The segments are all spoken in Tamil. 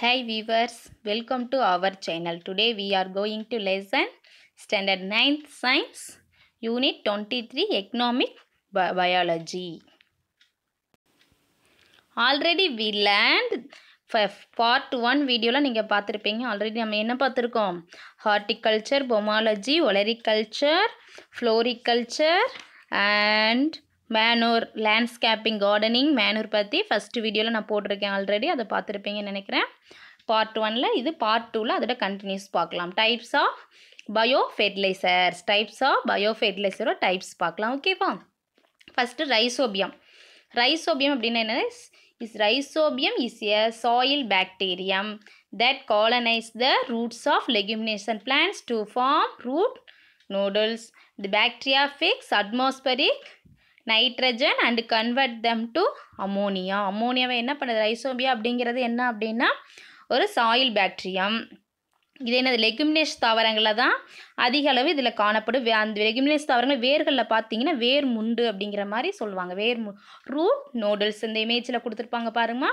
Hi viewers, welcome to our channel. Today we are going to lesson standard 9th science unit 23 economic bi biology. Already we learned part one வீடியோவில் நீங்கள் பார்த்துருப்பீங்க ஆல்ரெடி நம்ம என்ன பார்த்துருக்கோம் horticulture pomology olericulture floriculture and manure landscaping gardening manure பற்றி ஃபஸ்ட்டு வீடியோவில் நான் போட்டிருக்கேன் ஆல்ரெடி அதை பார்த்துருப்பீங்கன்னு நினைக்கிறேன் பார்ட் ஒனில் இது பார்ட் டூவில் அதோட கண்டினியூஸ் பார்க்கலாம் types of bio fertilizers types of bio ஃபெர்டிலைசரோட டைப்ஸ் பார்க்கலாம் ஓகேவா ஃபஸ்ட்டு ரைசோபியம் ரைசோபியம் அப்படின்னா என்ன is rhizobium is a soil bacterium that colonize the roots of leguminous plants to form root nodules the bacteria fix atmospheric nitrogen and convert them to ammonia அமோனியாவை என்ன பண்ணுது ரைசோபியா அப்படிங்கிறது என்ன அப்படின்னா ஒரு சாயில் பேக்டீரியம் இது என்னது லெகுமினேஷ் தாவரங்களில் தான் அதிக அளவு இதில் காணப்படும் அந்த லெகுமினேஷ் தாவரங்கள் வேர்களில் பார்த்தீங்கன்னா வேர் முண்டு அப்படிங்கிற மாதிரி சொல்லுவாங்க வேர் மு ரூட் நூடுல்ஸ் இந்த இமேஜில் கொடுத்துருப்பாங்க பாருங்கம்மா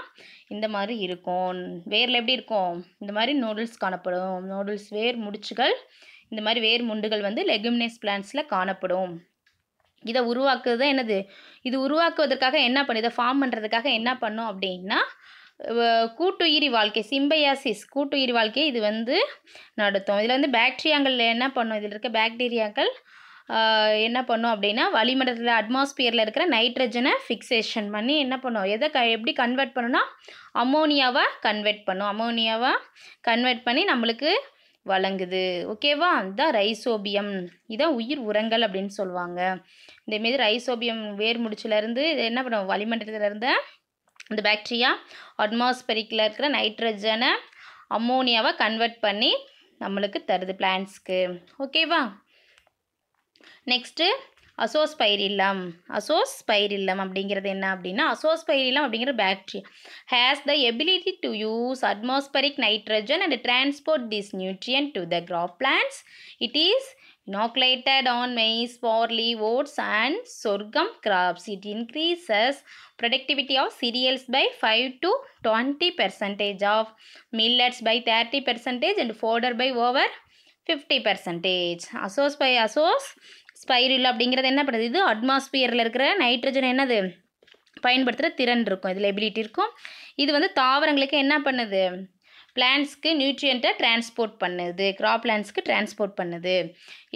இந்த மாதிரி இருக்கும் வேரில் எப்படி இருக்கும் இந்த மாதிரி நூடுல்ஸ் காணப்படும் நூடுல்ஸ் வேர் முடிச்சுகள் இந்த மாதிரி வேர் முண்டுகள் வந்து லெகுமினேஸ் பிளான்ஸில் காணப்படும் இதை உருவாக்குறது என்னது இது உருவாக்குவதற்காக என்ன பண்ணும் இதை ஃபார்ம் பண்ணுறதுக்காக என்ன பண்ணும் அப்படின்னா கூட்டுயிரி வாழ்க்கை சிம்பையாசிஸ் கூட்டுயிரி வாழ்க்கையை இது வந்து நடத்தும் இதில் வந்து பேக்டீரியாங்களில் என்ன பண்ணும் இதில் இருக்க பாக்டீரியாக்கள் என்ன பண்ணும் அப்படின்னா வளிமண்டலத்தில் அட்மாஸ்பியரில் இருக்கிற நைட்ரஜனை ஃபிக்ஸேஷன் பண்ணி என்ன பண்ணும் எதை க எப்படி கன்வெர்ட் பண்ணுன்னா அமோனியாவை கன்வெர்ட் பண்ணும் அமோனியாவை கன்வெர்ட் பண்ணி நம்மளுக்கு வழங்குது ஓகேவா இதுதான் ரைசோபியம் இதான் உயிர் உரங்கள் அப்படின்னு சொல்லுவாங்க இதேமாரி ரைசோபியம் வேர் முடிச்சுலேருந்து என்ன பண்ணுவோம் வளிமண்டலத்திலேருந்து இந்த பாக்டீரியா அட்மாஸ்பெரிக்கில் இருக்கிற நைட்ரஜனை அம்மோனியாவை கன்வெர்ட் பண்ணி நம்மளுக்கு தருது பிளான்ஸ்க்கு ஓகேவா நெக்ஸ்ட்டு அசோஸ் பைரில்லம் அசோஸ் பைரில்லம் அப்படிங்கிறது என்ன அப்படின்னா அசோஸ் பைரில்லம் அப்படிங்கிற bacteria has the ability to use atmospheric nitrogen and transport this nutrient to the crop plants it is inoculated on maize barley oats and sorghum crops it increases productivity of cereals by five to twenty percentage of millets by thirty percentage and fodder by over fifty percentage Azospirillum Azospirillum அப்படிங்கிறது என்ன பண்ணுது இது அட்மாஸ்பியரில் இருக்கிற நைட்ரஜன் என்னது பயன்படுத்துகிற திறன் இருக்கும் இதில் எபிலிட்டி இருக்கும் இது வந்து தாவரங்களுக்கு என்ன பண்ணுது பிளான்ஸ்க்கு நியூட்ரியண்ட்டை டிரான்ஸ்போர்ட் பண்ணுது கிராப் பிளான்ஸ்க்கு டிரான்ஸ்போர்ட் பண்ணுது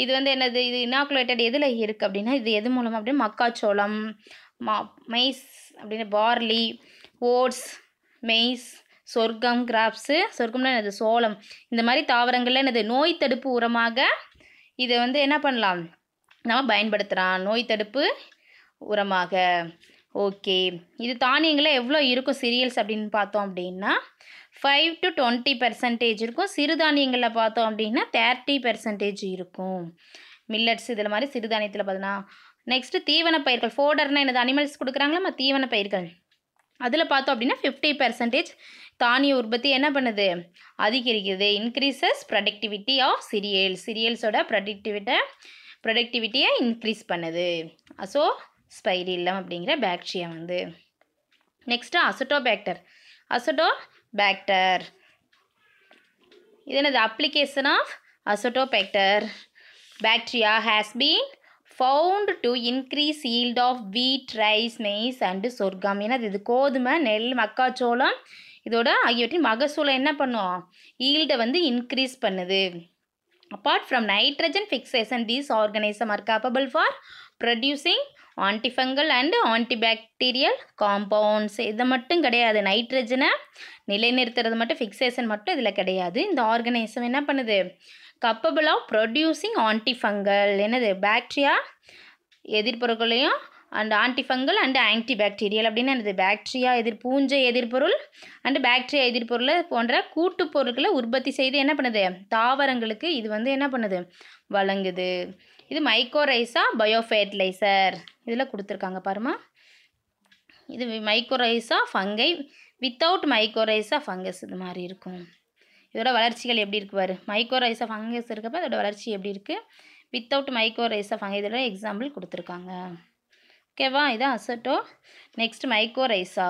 இது வந்து என்னது இது இனாக்குலேட்டட் எதில் இருக்குது அப்படின்னா இது எது மூலமாக அப்படின்னா மக்காச்சோளம் மா மைஸ் அப்படின்னு barley oats maize sorghum crops சொர்க்கம்னா என்னது சோளம் இந்த மாதிரி தாவரங்களில் என்னது நோய் தடுப்பு உரமாக இதை வந்து என்ன பண்ணலாம் நம்ம பயன்படுத்துகிறோம் நோய் தடுப்பு உரமாக ஓகே இது தானியங்களில் எவ்வளோ இருக்கும் சீரியல்ஸ் அப்படின்னு பார்த்தோம் அப்படின்னா ஃபைவ் டு டுவெண்ட்டி பர்சன்டேஜ் இருக்கும் சிறுதானியங்களில் பார்த்தோம் அப்படின்னா தேர்ட்டி பர்சன்டேஜ் இருக்கும் மில்லட்ஸ் இதில் மாதிரி சிறுதானியத்தில் பார்த்தோன்னா நெக்ஸ்ட்டு தீவன பயிர்கள் ஃபோடர்னால் என்னது அனிமல்ஸ் கொடுக்குறாங்களா நம்ம தீவன பயிர்கள் அதில் பார்த்தோம் அப்படின்னா ஃபிஃப்டி பர்சன்டேஜ் தானிய உற்பத்தி என்ன பண்ணுது அதிகரிக்குது இன்க்ரீசஸ் ப்ரொடக்டிவிட்டி ஆஃப் சிரியல்ஸ் சிரியல்ஸோட ப்ரொடக்டிவிட்டை ப்ரொடக்டிவிட்டியை இன்க்ரீஸ் பண்ணுது அசோ ஸ்பைரில்லம் அப்படிங்கிற பேக்டீரியா வந்து நெக்ஸ்ட்டு அசட்டோபேக்டர் அசட்டோபேக்டர் இது என்னது application of Azotobacter bacteria has been found to increase yield of wheat rice maize and sorghum ஏன்னா இது கோதுமை நெல் மக்காச்சோளம் இதோட ஆகியவற்றின் மகசூலை என்ன பண்ணும் ஈல்டை வந்து இன்க்ரீஸ் பண்ணுது Apart from nitrogen fixation, these organisms are capable for producing antifungal and antibacterial compounds இது மட்டும் கடையாது nitrogen நிலை நிருத்திரது மட்டு fixation மட்டு இதில் கடையாது இந்த organism என்ன பண்ணது capable of producing antifungal என்னது bacteria எதிர்ப்பொருட்களையும் and antifungal and anti bacterial அப்படின்னு எனது பாக்டீரியா எதிர் பூஞ்சை எதிர்பொருள் அண்டு பாக்டீரியா எதிர்பொருளை போன்ற கூட்டு பொருட்களை உற்பத்தி செய்து என்ன பண்ணுது தாவரங்களுக்கு இது வந்து என்ன பண்ணுது வழங்குது இது மைக்கோரைஸா பயோஃபெர்டிலைசர் இதில் கொடுத்துருக்காங்க பாருமா இது mycorrhiza fungi without mycorrhiza fungus இது மாதிரி இருக்கும் இதோட வளர்ச்சிகள் எப்படி இருக்கு பாரு மைக்கோரைஸா ஃபங்கஸ் இருக்கப்போ அதோட வளர்ச்சி எப்படி இருக்குது வித்தவுட் மைக்கோரைஸா ஃபங்கை இதோட எக்ஸாம்பிள் கொடுத்துருக்காங்க ஓகேவா இது அசட்டோ நெக்ஸ்ட் மைக்கோரைசா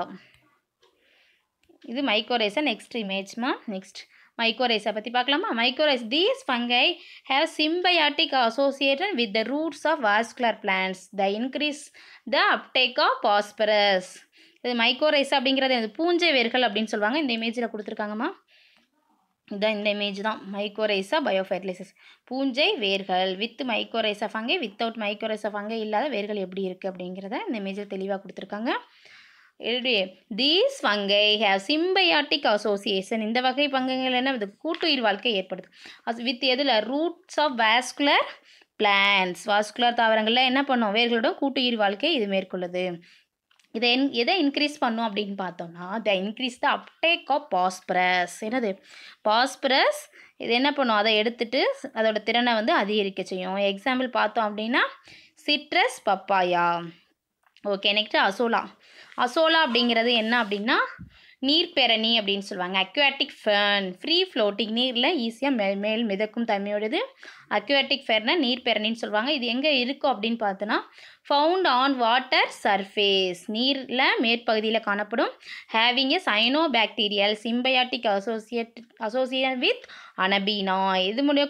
இது மைக்கோரைசா நெக்ஸ்ட் இமேஜ்மா நெக்ஸ்ட் மைக்கோரைசா பற்றி பார்க்கலாமா mycorrhizae these fungi have symbiotic associated with the roots of vascular plants the increase the uptake of phosphorus இது மைக்கோரைசா அப்படிங்கிறது பூஞ்சை வேர்கள் அப்படின்னு சொல்லுவாங்க இந்த இமேஜில் கொடுத்துருக்காங்கம்மா இதுதான் இந்த இமேஜ் தான் மைக்கோரைசா பயோஃபர்டிலைசஸ் பூஞ்சை வேர்கள் with mycorrhiza fungi without mycorrhiza fungi இல்லாத வேர்கள் எப்படி இருக்குது அப்படிங்கிறத இந்த இமேஜில் தெளிவாக கொடுத்துருக்காங்க தீஸ் வங்கை ஹேவ் சிம்பயாட்டிக் அசோசியேஷன் இந்த வகை பங்குகள் என்ன இது கூட்டுயிர் வாழ்க்கை ஏற்படுது அஸ் வித் எதில் roots of vascular plants vascular தாவரங்களில் என்ன பண்ணும் வேர்களோட கூட்டுயிர் வாழ்க்கை இது மேற்கொள்ளுது இதை என் எதை இன்க்ரீஸ் பண்ணும் அப்படின்னு பார்த்தோம்னா the increase the uptake of phosphorus என்னது பாஸ்பரஸ் இது என்ன பண்ணும் அதை எடுத்துட்டு அதோட திறனை வந்து அதிகரிக்க செய்யும் எக்ஸாம்பிள் பார்த்தோம் அப்படின்னா citrus papaya okay next Azolla Azolla அப்படிங்கிறது என்ன அப்படின்னா நீர்பெரணி அப்படின்னு சொல்லுவாங்க அக்வாட்டிக் ஃபேன் ஃப்ரீ ஃப்ளோட்டிங் நீரில் ஈஸியாக மேல் மேல் மிதக்கும் தன்மையோடது அக்வாட்டிக் ஃபேர்னா நீர்பெரணின்னு சொல்லுவாங்க இது எங்கே இருக்கும் அப்படின்னு பார்த்தோன்னா ஃபவுண்ட் ஆன் வாட்டர் சர்ஃபேஸ் நீரில் மேற்பகுதியில் காணப்படும் having a cyano bacterial symbiotic associate associate with Anabaena இது முடிய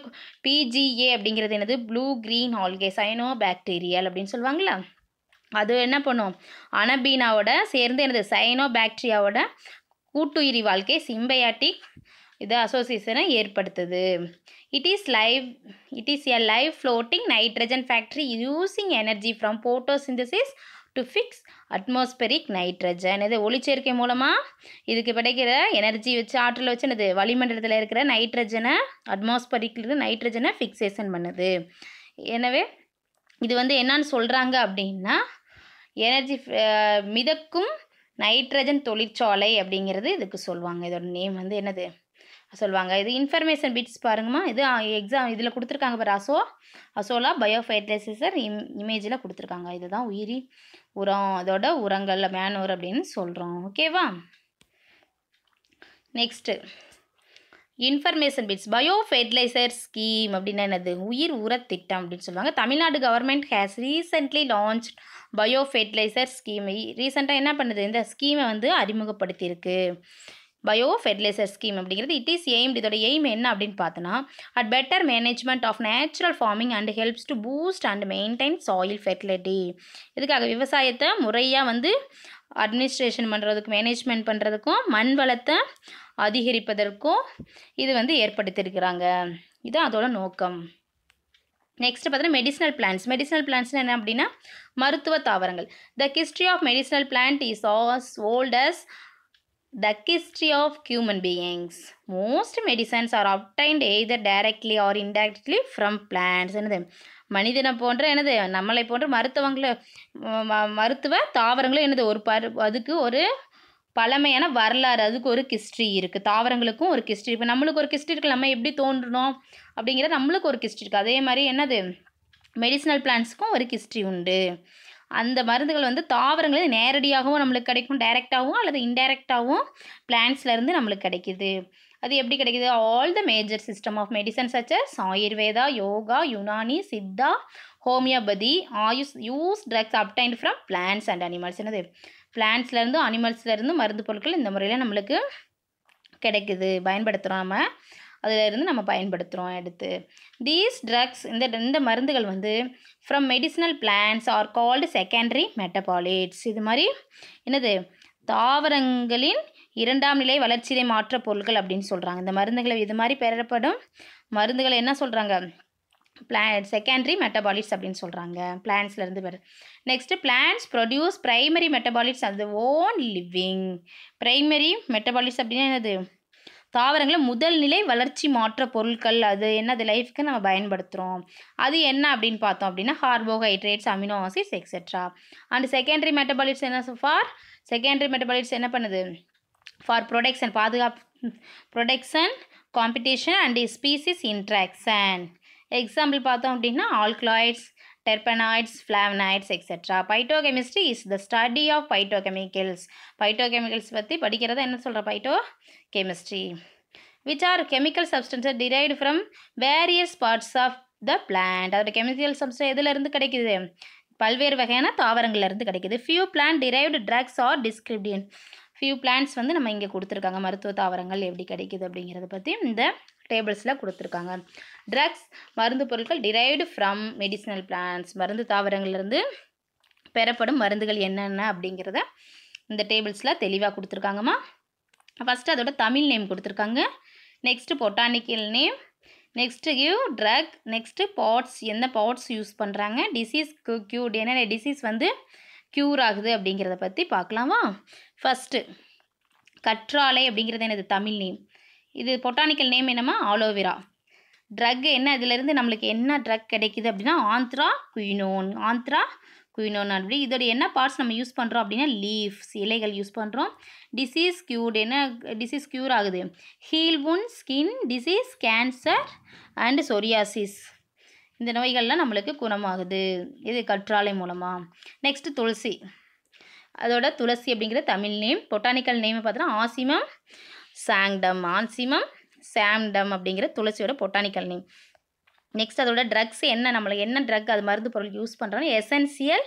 பிஜிஏ அப்படிங்கிறது என்னது blue green algae cyano bacterial அப்படின்னு சொல்லுவாங்களா அது என்ன பண்ணும் அனபீனாவோட சேர்ந்து எனது சைனோ பாக்டீரியாவோட கூட்டுயிரி வாழ்க்கை சிம்பயாட்டிக் இது அசோசியேஷனை ஏற்படுத்துது It is live, it is a live floating nitrogen factory using energy from photosynthesis to fix atmospheric nitrogen இது ஒளிச்சேர்க்கை மூலமாக இதுக்கு கிடைக்கிற எனர்ஜி வச்சு ஆற்றல் வச்சு என்னது வளிமண்டலத்தில் இருக்கிற நைட்ரஜனை அட்மாஸ்பெரிக்கில் நைட்ரஜனை ஃபிக்ஸேஷன் பண்ணுது எனவே இது வந்து என்னன்னு சொல்கிறாங்க அப்படின்னா எனர்ஜி மிதக்கும் நைட்ரஜன் தொழிற்சாலை அப்படிங்கிறது இதுக்கு சொல்லுவாங்க இதோட நேம் வந்து என்னது சொல்லுவாங்க இது இன்ஃபர்மேஷன் பிட்ஸ் பாருங்கம்மா இது எக்ஸாம் இதில் கொடுத்துருக்காங்க பாரு அசோ அசோலா பயோஃபைட்ரைசர் இம் இமேஜில் கொடுத்துருக்காங்க இதுதான் உயிரி உரம் அதோட உரங்கள் மேனூர் அப்படின்னு சொல்கிறோம் ஓகேவா next information bits bio fertiliser scheme அப்படின்னா என்னது உயிர் திட்டம் அப்படின்னு சொல்லுவாங்க Tamil Nadu government has recently launch bio fertiliser scheme ரீசெண்டாக என்ன பண்ணுது இந்த ஸ்கீமை வந்து அறிமுகப்படுத்தியிருக்கு பயோ ஃபெர்டிலைசர் ஸ்கீம் அப்படிங்கிறது இட் இஸ் எய்ம்டு இதோட எய்ம் என்ன அப்படின்னு பார்த்தோன்னா at better management of natural farming and helps to boost and maintain soil fertility இதுக்காக விவசாயத்தை முறையாக வந்து அட்மினிஸ்ட்ரேஷன் பண்ணுறதுக்கும் மேனேஜ்மெண்ட் பண்ணுறதுக்கும் மண் வளத்தை அதிகரிப்பதற்கும் இது வந்து ஏற்படுத்தியிருக்கிறாங்க இது அதோட நோக்கம் நெக்ஸ்ட் பார்த்தீங்கன்னா மெடிசினல் பிளான்ஸ் மெடிசினல் பிளான்ஸ்னால் என்ன அப்படின்னா மருத்துவ தாவரங்கள் the history of medicinal plant is as old as the history of human beings most medicines are obtained either directly or indirectly from plants என்னது மனிதனை போன்ற என்னது நம்மளை போன்ற மருத்துவங்களை மருத்துவ தாவரங்களும் என்னது ஒரு பரு அதுக்கு ஒரு பழமையான வரலாறு அதுக்கு ஒரு கிஸ்ட்ரி இருக்குது தாவரங்களுக்கும் ஒரு கிஸ்ட்ரி இப்போ நம்மளுக்கு ஒரு கிஸ்ட்ரி இருக்குது நம்ம எப்படி தோன்றணும் அப்படிங்கிற நம்மளுக்கு ஒரு கிஸ்ட்ரி இருக்குது அதே மாதிரி என்னது மெடிசனல் பிளான்ட்ஸுக்கும் ஒரு கிஸ்ட்ரி உண்டு அந்த மருந்துகள் வந்து தாவரங்களில் நேரடியாகவும் நம்மளுக்கு கிடைக்கும் டைரெக்டாகவும் அல்லது இன்டைரக்டாகவும் பிளான்ஸ்லேருந்து நம்மளுக்கு கிடைக்கிது அது எப்படி கிடைக்கிது all the major system of medicine such as Ayurveda yoga Unani Siddha homeopathy AYUSH use drugs obtained from plants and animals என்னது பிளான்ஸ்லேருந்து அனிமல்ஸ்லேருந்து மருந்து பொருட்கள் இந்த முறையில் நம்மளுக்கு கிடைக்குது பயன்படுத்துகிறோம் நம்ம இருந்து நம்ம பயன்படுத்துகிறோம் எடுத்து தீஸ் ட்ரக்ஸ் இந்த இந்த மருந்துகள் வந்து from medicinal plants are called secondary metabolites இது மாதிரி என்னது தாவரங்களின் இரண்டாம் நிலை வளர்ச்சியை மாற்ற பொருட்கள் அப்படின்னு சொல்கிறாங்க இந்த மருந்துகளை இது மாதிரி பெறப்படும் மருந்துகளை என்ன சொல்கிறாங்க பிளான் செகண்டரி மெட்டபாலிட்ஸ் அப்படின்னு சொல்கிறாங்க பிளான்ஸ்லேருந்து பெற next plants produce primary metabolites அது ஓன் லிவிங் ப்ரைமரி மெட்டபாலிட்ஸ் அப்படின்னா என்னது தாவரங்களை முதல் நிலை வளர்ச்சி மாற்ற பொருட்கள் அது என்ன அது லைஃப்க்கு நம்ம பயன்படுத்துகிறோம் அது என்ன அப்படின்னு பார்த்தோம் அப்படின்னா carbohydrates amino acids et cetera and secondary metabolites என்ன ஃபார் செகண்டரி மெட்டபாலிட்ஸ் என்ன பண்ணுது ஃபார் ப்ரொடெக்ஷன் பாதுகாப்பு protection competition and species interaction example பார்த்தோம் அப்படின்னா ஆல்க்லாய்ட்ஸ் terpenoids, flavonoids, etc. Phytochemistry is the study of phytochemicals. Phytochemicals பத்தி படிக்கிறத என்ன சொல்ற phytochemistry. Which are chemical substances derived from various parts of the plant. அதோட கெமிக்கல் சப்ஸ்டன்ஸ் எதுலேருந்து கிடைக்குது பல்வேறு வகையான தாவரங்கள்லேருந்து கிடைக்குது few plant derived drugs are described in few plants வந்து நம்ம இங்கே கொடுத்துருக்காங்க மருத்துவ தாவரங்கள் எப்படி கிடைக்குது அப்படிங்கிறத பற்றி இந்த டேபிள்ஸில் கொடுத்துருக்காங்க ட்ரக்ஸ் மருந்து பொருட்கள் டிரைவ்டு ஃப்ரம் மெடிசினல் பிளான்ஸ் மருந்து தாவரங்கள்லேருந்து பெறப்படும் மருந்துகள் என்னென்ன அப்படிங்கிறத இந்த டேபிள்ஸில் தெளிவாக கொடுத்துருக்காங்கம்மா ஃபஸ்ட்டு அதோட தமிழ் நேம் கொடுத்துருக்காங்க நெக்ஸ்ட்டு பொட்டானிக்கல் நேம் நெக்ஸ்ட்டு கியூ ட்ரக் நெக்ஸ்ட்டு பாட்ஸ் என்ன பாட்ஸ் யூஸ் பண்ணுறாங்க டிசீஸ் க்யூட் என்னென்ன டிசீஸ் வந்து க்யூர் ஆகுது அப்படிங்கிறத பற்றி பார்க்கலாமா ஃபஸ்ட்டு கற்றாலை அப்படிங்கிறது எனது தமிழ் நேம் இது பொட்டானிக்கல் நேம் என்னம்மா ஆலோவேரா ட்ரக் என்ன இதிலேருந்து நம்மளுக்கு என்ன ட்ரக் கிடைக்குது அப்படின்னா ஆந்த்ரா குயினோன் ஆந்த்ரா குயினோன் அப்படி இதோட என்ன பார்ட்ஸ் நம்ம யூஸ் பண்ணுறோம் அப்படின்னா லீவ்ஸ் இலைகள் யூஸ் பண்ணுறோம் டிசீஸ் க்யூர்டு என்ன டிசீஸ் க்யூர் ஆகுது heal skin disease cancer and psoriasis இந்த நோய்கள்லாம் நம்மளுக்கு குணமாகுது இது கற்றாழை மூலமாக நெக்ஸ்ட்டு துளசி அதோட துளசி அப்படிங்கிற தமிழ் நேம் பொட்டானிக்கல் நேம் பார்த்தோன்னா ஆசிமம் சாங்டம் ஆன்சிமம் சாம்டம் அப்படிங்கிற துளசியோட பொட்டானிக்கல் நேம் நெக்ஸ்ட் அதோட ட்ரக்ஸ் என்ன நம்மளுக்கு என்ன ட்ரக் அது மருந்து பொருள் யூஸ் பண்ணுறோன்னா எசென்சியல்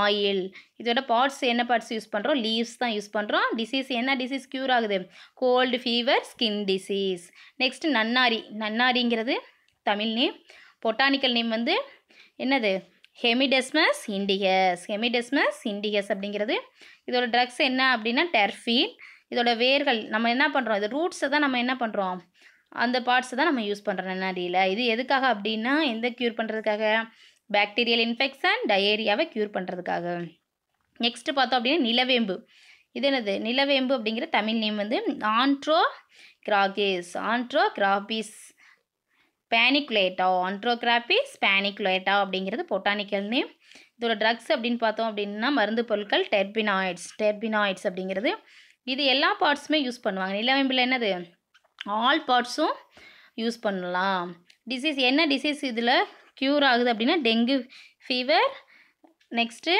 ஆயில் இதோட பார்ட்ஸ் என்ன பார்ட்ஸ் யூஸ் பண்ணுறோம் லீவ்ஸ் தான் யூஸ் பண்ணுறோம் டிசீஸ் என்ன டிசீஸ் க்யூர் ஆகுது cold fever skin disease next நன்னாரி நன்னாரிங்கிறது தமிழ் நேம் பொட்டானிக்கல் நேம் வந்து என்னது ஹெமிடெஸ்மஸ் இண்டிகஸ் ஹெமிடெஸ்மஸ் இண்டிகஸ் அப்படிங்கிறது இதோட ட்ரக்ஸ் என்ன அப்படின்னா டெர்ஃபீன் இதோட வேர்கள் நம்ம என்ன பண்ணுறோம் இது ரூட்ஸை தான் நம்ம என்ன பண்ணுறோம் அந்த பார்ட்ஸை தான் நம்ம யூஸ் பண்ணுறோம் நன்னாரியில் இது எதுக்காக அப்படின்னா எந்த க்யூர் பண்ணுறதுக்காக பேக்டீரியல் இன்ஃபெக்ஷன் டயேரியாவை க்யூர் பண்ணுறதுக்காக நெக்ஸ்ட்டு பார்த்தோம் அப்படின்னா நிலவேம்பு இது என்னது நிலவேம்பு அப்படிங்கிற தமிழ் நேம் வந்து ஆண்ட்ரோ கிராகிஸ் ஆண்ட்ரோ கிராபிஸ் பேனிகுலேட்டா ஆண்ட்ரோகிராபிஸ் பேனிகுலேட்டா அப்படிங்கிறது பொட்டானிக்கல் நேம் இதோட ட்ரக்ஸ் அப்படின்னு பார்த்தோம் அப்படின்னா மருந்து பொருட்கள் டெர்பினாய்ட்ஸ் டெர்பினாய்ட்ஸ் அப்படிங்கிறது இது எல்லா பார்ட்ஸுமே யூஸ் பண்ணுவாங்க நிலவேம்பில் என்னது ஆல் பார்ட்ஸும் யூஸ் பண்ணலாம் டிசீஸ் என்ன டிசீஸ் இதில் க்யூர் ஆகுது அப்படின்னா டெங்கு ஃபீவர் நெக்ஸ்ட்டு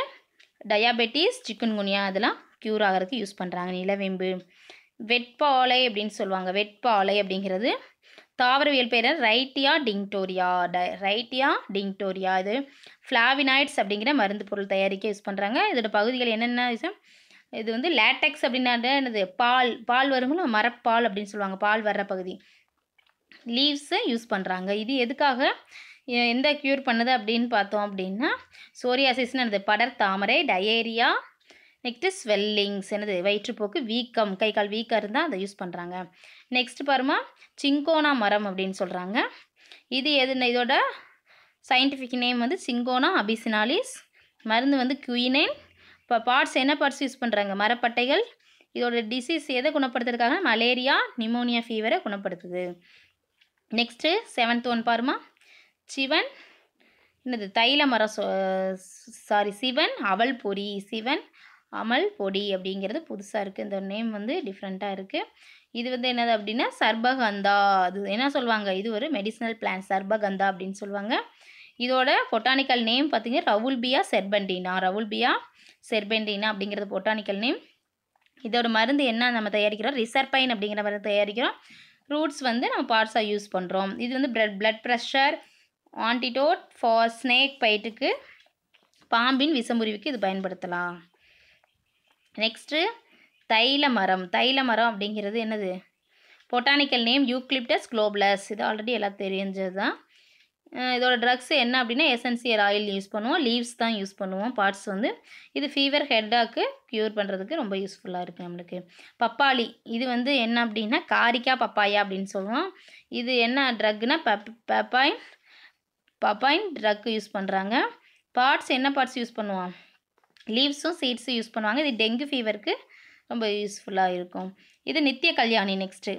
டயாபெட்டிஸ் குனியா அதெல்லாம் க்யூர் ஆகிறதுக்கு யூஸ் பண்ணுறாங்க நிலவேம்பு வெட்பாலை அப்படின்னு சொல்லுவாங்க வெட்பாலை அப்படிங்கிறது தாவரவியல் பேர் ரைட்டியா டிங்டோரியா ட ரைட்டியா டிங்டோரியா இது ஃப்ளாவினாய்ட்ஸ் அப்படிங்கிற மருந்து பொருள் தயாரிக்க யூஸ் பண்ணுறாங்க இதோட பகுதிகள் என்னென்ன இது வந்து லேட்டக்ஸ் அப்படின்னா என்னது பால் பால் வருங்களா மரப்பால் அப்படின்னு சொல்லுவாங்க பால் வர்ற பகுதி லீவ்ஸை யூஸ் பண்ணுறாங்க இது எதுக்காக எந்த க்யூர் பண்ணுது அப்படின்னு பார்த்தோம் அப்படின்னா சோரியாசிஸ்னு என்னது படர் தாமரை டயேரியா நெக்ஸ்ட்டு ஸ்வெல்லிங்ஸ் என்னது வயிற்றுப்போக்கு வீக்கம் கை கால் வீக்கம் இருந்தால் அதை யூஸ் பண்ணுறாங்க நெக்ஸ்ட் பாருமா சிங்கோனா மரம் அப்படின்னு சொல்கிறாங்க இது எது இதோட சயின்டிஃபிக் நேம் வந்து சிங்கோனா அபிசினாலிஸ் மருந்து வந்து குயினைன் இப்போ பார்ட்ஸ் என்ன பார்ட்ஸ் யூஸ் பண்ணுறாங்க மரப்பட்டைகள் இதோட டிசீஸ் எதை குணப்படுத்துறதுக்காக மலேரியா நிமோனியா ஃபீவரை குணப்படுத்துது நெக்ஸ்ட்டு செவன்த் ஒன் பாருமா சிவன் என்னது தைல மரம் சாரி சிவன் அவல் பொடி சிவன் அமல் பொடி அப்படிங்கிறது புதுசாக இருக்குது இந்த நேம் வந்து டிஃப்ரெண்ட்டாக இருக்குது இது வந்து என்னது அப்படின்னா சர்பகந்தா அது என்ன சொல்லுவாங்க இது ஒரு மெடிசினல் பிளான் சர்பகந்தா அப்படின்னு சொல்லுவாங்க இதோட பொட்டானிக்கல் நேம் பார்த்தீங்கன்னா ரவுல்பியா செர்பண்டினா ரவுல்பியா செர்பென்டினா அப்படிங்கிறது பொட்டானிக்கல் நேம் இதோட மருந்து என்ன நம்ம தயாரிக்கிறோம் ரிசர்பைன் அப்படிங்கிற மருந்து தயாரிக்கிறோம் ரூட்ஸ் வந்து நம்ம பார்ட்ஸாக யூஸ் பண்ணுறோம் இது வந்து blood blood pressure antidote for snake பைட்டுக்கு பாம்பின் விசமுறிவுக்கு இது பயன்படுத்தலாம் நெக்ஸ்ட்டு தைல மரம் தைல மரம் அப்படிங்கிறது என்னது பொட்டானிக்கல் நேம் யூக்லிப்டஸ் குளோபலஸ் இது ஆல்ரெடி எல்லாம் தெரிஞ்சது தான் இதோட ட்ரக்ஸ் என்ன அப்படின்னா எசன்சியல் ஆயில் யூஸ் பண்ணுவோம் லீவ்ஸ் தான் யூஸ் பண்ணுவோம் பார்ட்ஸ் வந்து இது ஃபீவர் ஹெட்டாக்கு க்யூர் பண்ணுறதுக்கு ரொம்ப யூஸ்ஃபுல்லாக இருக்குது நம்மளுக்கு பப்பாளி இது வந்து என்ன அப்படின்னா காரிக்கா பப்பாயா அப்படின்னு சொல்லுவோம் இது என்ன ட்ரக்னா பப் பப்பாயின் பப்பாயின் ட்ரக் யூஸ் பண்ணுறாங்க பார்ட்ஸ் என்ன பார்ட்ஸ் யூஸ் பண்ணுவோம் லீவ்ஸும் சீட்ஸும் யூஸ் பண்ணுவாங்க இது டெங்கு ஃபீவருக்கு ரொம்ப யூஸ்ஃபுல்லாக இருக்கும் இது நித்திய கல்யாணி நெக்ஸ்ட்டு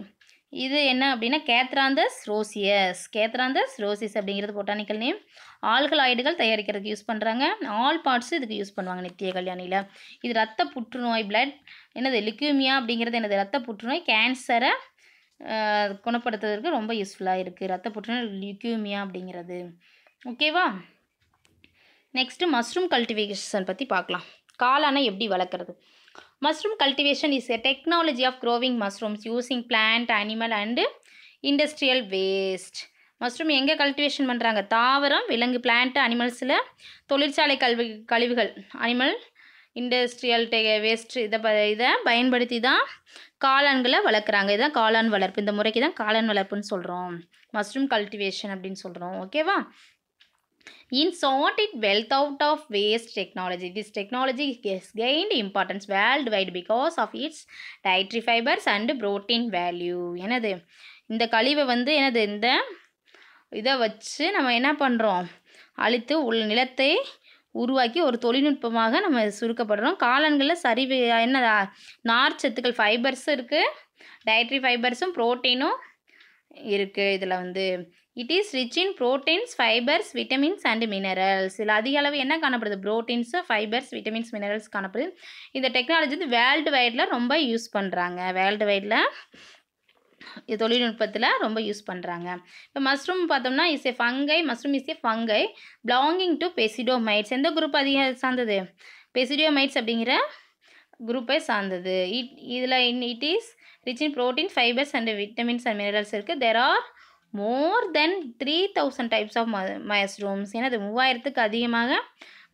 இது என்ன அப்படின்னா கேத்ராந்தஸ் ரோசியஸ் கேத்ராந்தஸ் ரோசியஸ் அப்படிங்கிறது பொட்டானிக்கல் நேம் ஆல்கலாய்டுகள் தயாரிக்கிறதுக்கு யூஸ் பண்ணுறாங்க ஆல் பார்ட்ஸும் இதுக்கு யூஸ் பண்ணுவாங்க நித்திய கல்யாணியில் இது ரத்த புற்றுநோய் பிளட் என்னது லிக்யூமியா அப்படிங்கிறது என்னது ரத்த புற்றுநோய் கேன்சரை குணப்படுத்துவதற்கு ரொம்ப யூஸ்ஃபுல்லாக இருக்குது ரத்த புற்றுநோய் லிக்யூமியா அப்படிங்கிறது ஓகேவா நெக்ஸ்ட்டு மஷ்ரூம் கல்டிவேஷன் பற்றி பார்க்கலாம் காளானை எப்படி வளர்க்குறது mushroom cultivation is a technology of growing mushrooms using plant animal and industrial waste mushroom எங்கே கல்டிவேஷன் பண்ணுறாங்க தாவரம் விலங்கு பிளான்ட் அனிமல்ஸில் தொழிற்சாலை கல்வி கழிவுகள் அனிமல் இண்டஸ்ட்ரியல் டெ வேஸ்ட் இதை ப இதை பயன்படுத்தி தான் காளான்களை வளர்க்குறாங்க இதுதான் காளான் வளர்ப்பு இந்த முறைக்கு தான் காளான் வளர்ப்புன்னு சொல்கிறோம் மஷ்ரூம் கல்டிவேஷன் அப்படின்னு சொல்கிறோம் ஓகேவா In sort, it wealth out of waste technology. This technology has gained importance worldwide because of its dietary fibers and protein value. என்னது இந்த கழிவை வந்து என்னது இந்த இதை வச்சு நம்ம என்ன பண்ணுறோம் அழித்து உள் நிலத்தை உருவாக்கி ஒரு தொழில்நுட்பமாக நம்ம சுருக்கப்படுறோம் காலன்களில் சரிவு என்ன சத்துக்கள் ஃபைபர்ஸும் இருக்குது டயட்ரி ஃபைபர்ஸும் ப்ரோட்டீனும் இருக்குது இதில் வந்து it is rich in proteins fibres vitamins and minerals இதில் அதிக அளவு என்ன காணப்படுது ப்ரோட்டீன்ஸு ஃபைபர்ஸ் விட்டமின்ஸ் மினரல்ஸ் காணப்படுது இந்த டெக்னாலஜி வந்து வேர்ல்டு வைடில் ரொம்ப யூஸ் பண்ணுறாங்க வேர்ல்டு வைடில் தொழில்நுட்பத்தில் ரொம்ப யூஸ் பண்ணுறாங்க இப்போ மஷ்ரூம் பார்த்தோம்னா is a fungi mushroom is a fungi belonging to basidiomycetes எந்த குரூப் அதிக சார்ந்தது பெசிடோமைட்ஸ் அப்படிங்கிற குரூப்பை சார்ந்தது இட் இதில் in it is rich in protein fibres and vitamins and minerals இருக்குது there are more than three thousand types of mushrooms ஏன்னா அது மூவாயிரத்துக்கு அதிகமாக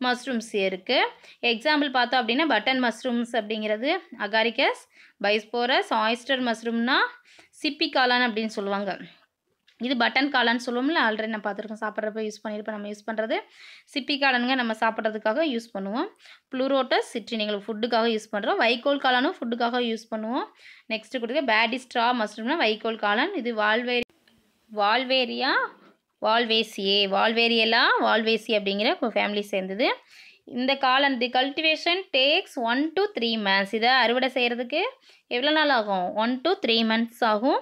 மஷ்ரூம்ஸ் இருக்குது எக்ஸாம்பிள் பார்த்தோம் அப்படின்னா பட்டன் மஷ்ரூம்ஸ் அப்படிங்கிறது அகாரிக்கஸ் பைஸ்போரஸ் ஆயிஸ்டர் மஷ்ரூம்னா சிப்பி காளான் அப்படின்னு சொல்லுவாங்க இது பட்டன் காளான்னு சொல்லுவோம்ல ஆல்ரெடி நான் பார்த்துருக்கோம் சாப்பிட்றப்ப யூஸ் பண்ணியிருப்போம் நம்ம யூஸ் பண்ணுறது சிப்பி காளானுங்க நம்ம சாப்பிட்றதுக்காக யூஸ் பண்ணுவோம் ப்ளூரோட்டஸ் நீங்கள் ஃபுட்டுக்காக யூஸ் பண்ணுறோம் வைகோல் காளானும் ஃபுட்டுக்காக யூஸ் பண்ணுவோம் நெக்ஸ்ட்டு கொடுக்க பேடி ஸ்ட்ரா மஷ்ரூம்னா வைக்கோல் காளான் இது வால்வேரி வால்வேரியா வால்வேசியே வால்வேரியலா வால்வேசி அப்படிங்கிற ஃபேமிலி சேர்ந்தது இந்த காலம் the cultivation takes one to three months இதை அறுவடை செய்கிறதுக்கு எவ்வளோ நாள் ஆகும் ஒன் டு த்ரீ மந்த்ஸ் ஆகும்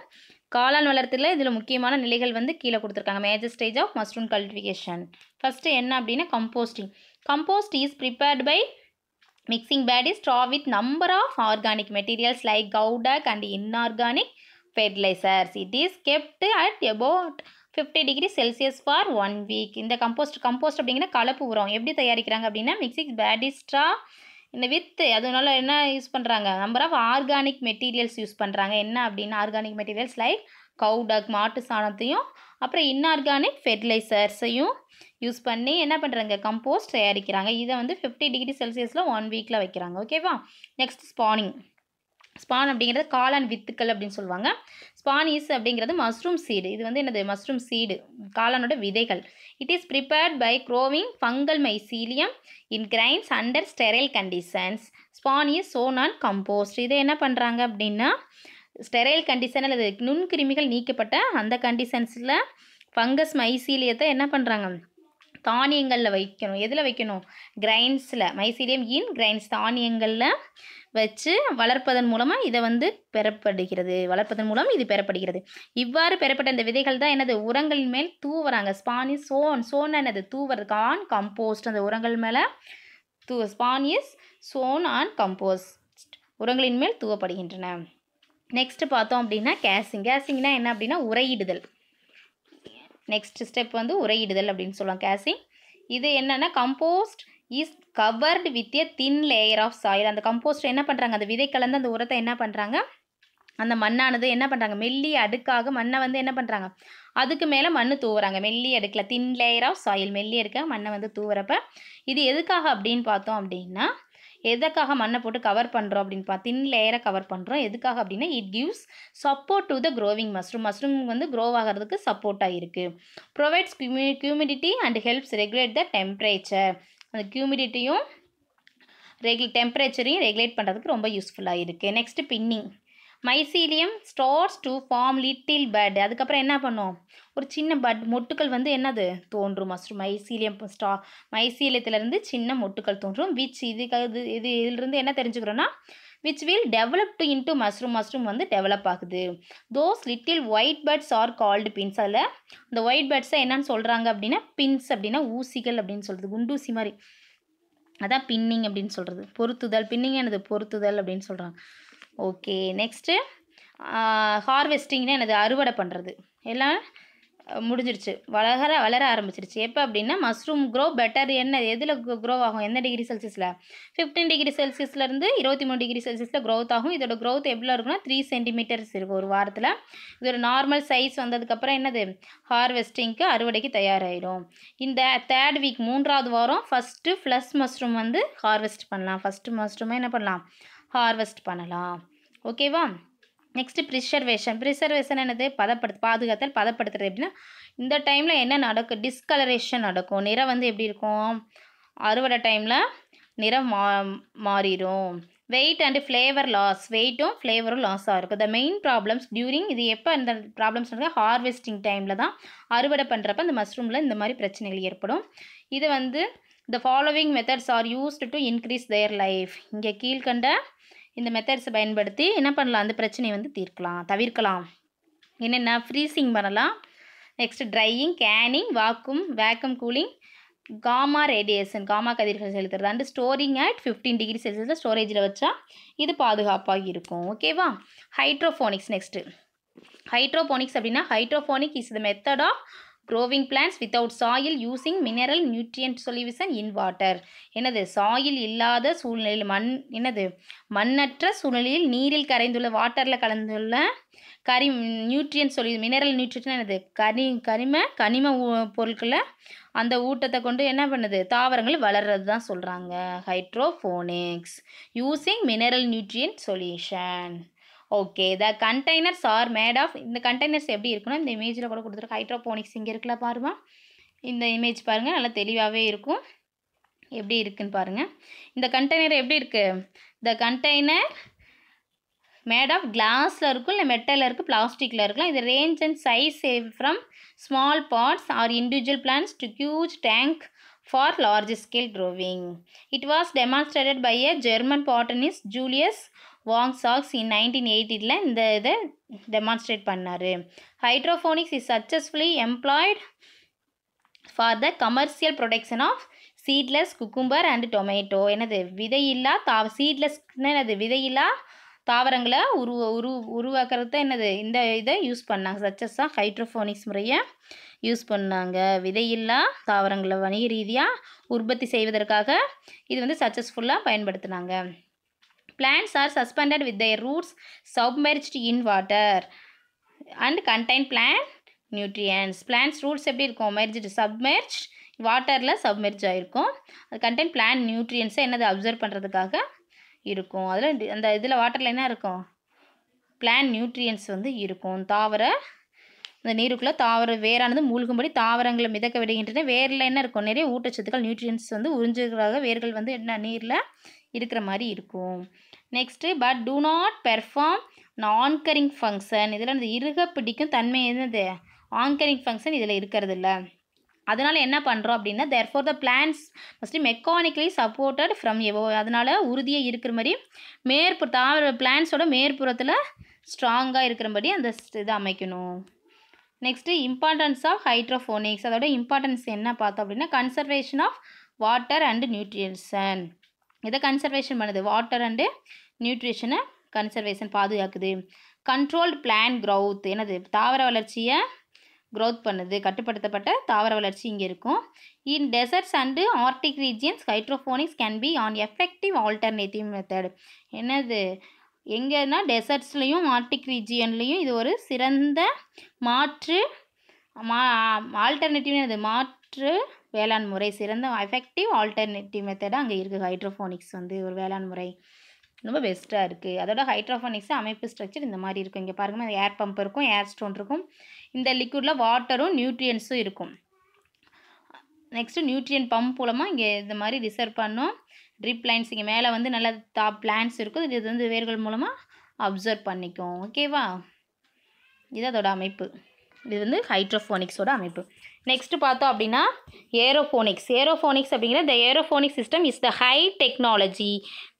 காளான் வளர்த்தில் இதில் முக்கியமான நிலைகள் வந்து கீழே கொடுத்துருக்காங்க major stage of mushroom cultivation first என்ன அப்படின்னா composting compost is prepared by mixing paddy straw with number of organic materials like cow dung and inorganic fertilisers it is kept at about fifty degree celsius for one week இந்த கம்போஸ்ட் கம்போஸ்ட் அப்படிங்கிற கலப்பு உரம் எப்படி தயாரிக்கிறாங்க அப்படின்னா மிக்சிங் பேடிஸ்ட்ரா இந்த வித் அதனால என்ன யூஸ் பண்ணுறாங்க number of organic materials use பண்ணுறாங்க என்ன அப்படின்னா ஆர்கானிக் மெட்டீரியல்ஸ் லைக் கவுடக் மாட்டு சாணத்தையும் அப்புறம் இன்ஆர்கானிக் ஃபெர்டிலைசர்ஸையும் யூஸ் பண்ணி என்ன பண்ணுறாங்க கம்போஸ்ட் தயாரிக்கிறாங்க இதை வந்து ஃபிஃப்டி டிகிரி செல்சியஸில் ஒன் வீக்கில் வைக்கிறாங்க ஓகேவா நெக்ஸ்ட் ஸ்பானிங் ஸ்பான் அப்படிங்கிறது காளான் வித்துக்கள் அப்படின்னு சொல்லுவாங்க ஸ்பானிஸ் அப்படிங்கிறது மஷ்ரூம் சீடு இது வந்து என்னது மஷ்ரூம் சீடு காளானோட விதைகள் it is prepared by growing fungal mycelium in grains under sterile conditions spawn is sown on compost இதை என்ன பண்ணுறாங்க அப்படின்னா ஸ்டெரைல் கண்டிஷன் அல்லது நுண்கிருமிகள் நீக்கப்பட்ட அந்த கண்டிஷன்ஸில் ஃபங்கஸ் மைசீலியத்தை என்ன பண்ணுறாங்க தானியங்களில் வைக்கணும் எதில் வைக்கணும் கிரைன்ஸில் மைசீலியம் இன் கிரைன்ஸ் தானியங்களில் வச்சு வளர்ப்பதன் மூலமாக இதை வந்து பெறப்படுகிறது வளர்ப்பதன் மூலம் இது பெறப்படுகிறது இவ்வாறு பெறப்பட்ட இந்த விதைகள் தான் என்னது உரங்களின் மேல் தூவுறாங்க ஸ்பானிஸ் சோன் சோன் என்னது தூவர் கான் கம்போஸ்ட் அந்த உரங்கள் மேலே தூ ஸ்பானியஸ் சோன் ஆன் கம்போஸ்ட் உரங்களின் மேல் தூவப்படுகின்றன நெக்ஸ்ட் பார்த்தோம் அப்படின்னா கேசிங் கேசிங்னா என்ன அப்படின்னா உரையிடுதல் நெக்ஸ்ட் ஸ்டெப் வந்து உரையிடுதல் அப்படின்னு சொல்லுவாங்க கேசிங் இது என்னென்னா compost is covered with a thin layer of soil அந்த கம்போஸ்ட் என்ன பண்ணுறாங்க அந்த விதை கலந்து அந்த உரத்தை என்ன பண்ணுறாங்க அந்த மண்ணானது என்ன பண்ணுறாங்க மெல்லிய அடுக்காக மண்ணை வந்து என்ன பண்ணுறாங்க அதுக்கு மேலே மண் தூவுறாங்க மெல்லி அடுக்கில் தின் லேயர் ஆஃப் சாயில் மெல்லி அடுக்க மண்ணை வந்து தூவுறப்ப இது எதுக்காக அப்படின்னு பார்த்தோம் அப்படின்னா எதற்காக மண்ணை போட்டு கவர் பண்ணுறோம் அப்படின்னு பார்த்து தின் லேயரை கவர் பண்ணுறோம் எதுக்காக அப்படின்னா it gives support to the growing mushroom mushroom வந்து க்ரோ ஆகிறதுக்கு சப்போர்ட்டாக இருக்குது ப்ரொவைட்ஸ் க்யூமி humidity and helps regulate the temperature அந்த க்யூமிடிட்டியும் ரெகு டெம்பரேச்சரையும் ரெகுலேட் பண்ணுறதுக்கு ரொம்ப யூஸ்ஃபுல்லாக இருக்குது next pinning mycelium starts to form little bud அதுக்கப்புறம் என்ன பண்ணும் ஒரு சின்ன பட் மொட்டுக்கள் வந்து என்னது தோன்றும் மஸ்ட் மைசீலியம் ஸ்டா மைசீலியத்திலேருந்து சின்ன மொட்டுக்கள் தோன்றும் விச் இதுக்கு இது இது இதிலிருந்து என்ன தெரிஞ்சுக்கிறோன்னா which will develop to into mushroom mushroom வந்து டெவலப் ஆகுது those little white buds are called pins அதில் அந்த ஒயிட் பேர்ட்ஸை என்னன்னு சொல்கிறாங்க அப்படின்னா பின்ஸ் அப்படின்னா ஊசிகள் அப்படின்னு சொல்கிறது குண்டூசி மாதிரி அதான் பின்னிங் அப்படின்னு சொல்கிறது பொருத்துதல் பின்னிங் என்னது பொருத்துதல் அப்படின்னு சொல்கிறாங்க ஓகே நெக்ஸ்ட்டு ஹார்வெஸ்டிங்னா எனது அறுவடை பண்ணுறது எல்லாம் முடிஞ்சிருச்சு வளர வளர ஆரம்பிச்சிருச்சு எப்போ அப்படின்னா மஷ்ரூம் க்ரோ பெட்டர் என்ன எதில் க்ரோ ஆகும் எந்த டிகிரி செல்சியஸில் ஃபிஃப்டீன் டிகிரி செல்சியஸ்லேருந்து இருபத்தி மூணு டிகிரி செல்சியஸில் க்ரோத் ஆகும் இதோட க்ரோத் எவ்வளோ இருக்குன்னா த்ரீ சென்டிமீட்டர்ஸ் இருக்கும் ஒரு வாரத்தில் இதோட நார்மல் சைஸ் வந்ததுக்கப்புறம் என்னது ஹார்வெஸ்டிங்க்கு அறுவடைக்கு தயாராகிடும் இந்த தேர்ட் வீக் மூன்றாவது வாரம் ஃபஸ்ட்டு ஃப்ளஸ் மஷ்ரூம் வந்து ஹார்வெஸ்ட் பண்ணலாம் ஃபஸ்ட்டு மஷ்ரூமை என்ன பண்ணலாம் ஹார்வெஸ்ட் பண்ணலாம் ஓகேவா நெக்ஸ்ட் ப்ரிசர்வேஷன் ப்ரிசர்வேஷன் என்னது பதப்படுத்து பாதுகாத்தல் பதப்படுத்துறது எப்படின்னா இந்த டைமில் என்ன நடக்கும் டிஸ்கலரேஷன் நடக்கும் நிறம் வந்து எப்படி இருக்கும் அறுவடை டைமில் நிறம் மா மாறிடும் வெயிட் அண்டு ஃப்ளேவர் லாஸ் வெயிட்டும் ஃப்ளேவரும் லாஸாக இருக்கும் த மெயின் ப்ராப்ளம்ஸ் டியூரிங் இது எப்போ இந்த ப்ராப்ளம்ஸ் ஹார்வெஸ்டிங் டைமில் தான் அறுவடை பண்ணுறப்ப அந்த மஷ்ரூமில் இந்த மாதிரி பிரச்சனைகள் ஏற்படும் இது வந்து the following methods are used to increase their life இங்கே கீழ்கண்ட இந்த மெத்தட்ஸை பயன்படுத்தி என்ன பண்ணலாம் அந்த பிரச்சனையை வந்து தீர்க்கலாம் தவிர்க்கலாம் என்னென்னா ஃப்ரீசிங் பண்ணலாம் next drying canning vacuum vacuum cooling gamma radiation gamma கதிர்கள் செலுத்துறது and storing at fifteen degree செல்சியஸில் ஸ்டோரேஜில் வச்சா இது பாதுகாப்பாக இருக்கும் ஓகேவா ஹைட்ரோஃபோனிக்ஸ் நெக்ஸ்ட்டு ஹைட்ரோஃபோனிக்ஸ் அப்படின்னா hydroponic is the method of growing plants without soil using mineral nutrient solution in water என்னது சாயில் இல்லாத சூழ்நிலையில் மண் என்னது மண்ணற்ற சூழ்நிலையில் நீரில் கரைந்துள்ள வாட்டரில் கலந்துள்ள கரி நியூட்ரியன் சொல்லி மினரல் நியூட்ரியன் என்னது கனி கனிம கனிம பொருட்களை அந்த ஊட்டத்தை கொண்டு என்ன பண்ணுது தாவரங்கள் வளர்றது தான் சொல்கிறாங்க hydroponics using mineral nutrient solution okay the containers are made of இந்த கண்டெய்னர்ஸ் எப்படி இருக்கணும் இந்த இமேஜில் கூட கொடுத்துருக்கு ஹைட்ரோபோனிக்ஸ் இங்கே இருக்குல்ல பாருமா இந்த இமேஜ் பாருங்கள் நல்லா தெளிவாகவே இருக்கும் எப்படி இருக்குன்னு பாருங்கள் இந்த கண்டெய்னர் எப்படி இருக்குது த கண்டெய்னர் மேட் ஆஃப் கிளாஸில் இருக்கும் இல்லை மெட்டலில் இருக்குது பிளாஸ்டிக்கில் இருக்கலாம் இது range and size from small pots or individual plants to huge tank for large scale growing it was demonstrated by a German botanist Julius von சாக்ஸ் இன் நைன்டீன் எயிட்டியில் இந்த இதை டெமான்ஸ்ட்ரேட் பண்ணார் hydroponics is successfully employed for the commercial production of seedless cucumber and tomato எனது விதையில்லா தா சீட்லெஸ்னா எனது விதையில்லா தாவரங்களை உருவ உரு உருவாக்குறது என்னது இந்த இதை யூஸ் பண்ணாங்க சச்சஸ்ஸாக ஹைட்ரோஃபோனிக்ஸ் முறையை யூஸ் பண்ணாங்க விதையில்லா தாவரங்களை வணிக ரீதியாக உற்பத்தி செய்வதற்காக இது வந்து சக்ஸஸ்ஃபுல்லாக பயன்படுத்தினாங்க plants are suspended with their roots submerged in water and contain plant nutrients plants roots எப்படி இருக்கும் மெர்ஜ்டு சப்மெர்ஜ் வாட்டரில் சப்மெர்ஜ் ஆகிருக்கும் அது கண்டென்ட் பிளான் நியூட்ரியன்ஸை என்னது அப்சர்வ் பண்ணுறதுக்காக இருக்கும் அதில் அந்த இதில் வாட்டரில் என்ன இருக்கும் பிளான் நியூட்ரியன்ஸ் வந்து இருக்கும் தாவர இந்த நீருக்குள்ளே தாவர வேரானது மூழ்கும்படி தாவரங்களை மிதக்க விடுகின்றன வேரில் என்ன இருக்கும் நிறைய ஊட்டச்சத்துக்கள் நியூட்ரியன்ஸ் வந்து உறிஞ்சுகிறதாக வேர்கள் வந்து என்ன நீரில் இருக்கிற மாதிரி இருக்கும் next but do not perform anchoring function இதில் அந்த இருக பிடிக்கும் தன்மை என்னது ஆன்கரிங் ஃபங்க்ஷன் இதில் இருக்கிறது இல்லை அதனால் என்ன பண்ணுறோம் அப்படின்னா therefore the plants first mechanically supported from எவோ அதனால் உறுதியாக இருக்கிற மாதிரி மேற்புற தாவர பிளான்ஸோட மேற்புறத்தில் ஸ்ட்ராங்காக இருக்கிறபடி அந்த இது அமைக்கணும் நெக்ஸ்ட்டு இம்பார்ட்டன்ஸ் ஆஃப் ஹைட்ரோஃபோனிக்ஸ் அதோட இம்பார்ட்டன்ஸ் என்ன பார்த்தோம் அப்படின்னா கன்சர்வேஷன் ஆஃப் வாட்டர் அண்ட் நியூட்ரியன்ஸன் எதை கன்சர்வேஷன் பண்ணுது வாட்டர் அண்டு நியூட்ரிஷனை கன்சர்வேஷன் பாதுகாக்குது கண்ட்ரோல்டு பிளான் க்ரௌத் என்னது தாவர வளர்ச்சியை க்ரோத் பண்ணுது கட்டுப்படுத்தப்பட்ட தாவர வளர்ச்சி இங்கே இருக்கும் in deserts and arctic regions hydroponics can be an effective alternative method என்னது எங்கன்னா டெசர்ட்ஸ்லேயும் ஆர்டிக் ரீஜியன்லேயும் இது ஒரு சிறந்த மாற்று மா ஆல்டர்னேட்டிவ் என்னது மாற்று வேளாண் முறை சிறந்த எஃபெக்டிவ் ஆல்டர்னேட்டிவ் மெத்தடாக அங்கே இருக்குது ஹைட்ரோஃபோனிக்ஸ் வந்து ஒரு வேளாண் முறை ரொம்ப பெஸ்ட்டாக இருக்குது அதோட ஹைட்ரோஃபோனிக்ஸ் அமைப்பு ஸ்ட்ரக்சர் இந்த மாதிரி இருக்கும் இங்கே பாருங்கள் ஏர் பம்ப் இருக்கும் ஏர் ஸ்டோன் இருக்கும் இந்த லிக்விடில் வாட்டரும் நியூட்ரியன்ஸும் இருக்கும் நெக்ஸ்ட்டு நியூட்ரியன் பம்ப் மூலமாக இங்கே இந்த மாதிரி ரிசர்வ் பண்ணோம் ட்ரிப் லைன்ஸ் இங்கே மேலே வந்து நல்ல தா பிளான்ஸ் இருக்கும் இது வந்து வேர்கள் மூலமாக அப்சர்வ் பண்ணிக்கும் ஓகேவா இது அதோட அமைப்பு இது வந்து ஹைட்ரோஃபோனிக்ஸோட அமைப்பு நெக்ஸ்ட்டு பார்த்தோம் அப்படின்னா ஏரோஃபோனிக்ஸ் ஏரோஃபோனிக்ஸ் அப்படிங்கிற the aeroponic system is the high technology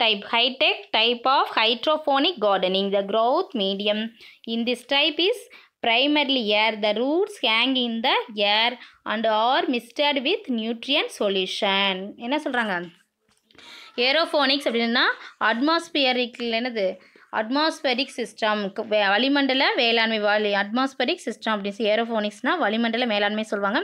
type hitech type of hydroponic gardening the growth medium in this type is primarily air the roots hang in the air and are misted with nutrient solution என்ன சொல்கிறாங்க ஏரோஃபோனிக்ஸ் அப்படின்னா அட்மாஸ்பியரிக்கில் என்னது அட்மாஸ்பெரிக் சிஸ்டம் வளிமண்டல வேளாண்மை வலி அட்மாஸ்பெரிக் சிஸ்டம் அப்படின்னு ஏரோஃபோனிக்ஸ்னால் வளிமண்டல மேலாண்மை சொல்லுவாங்க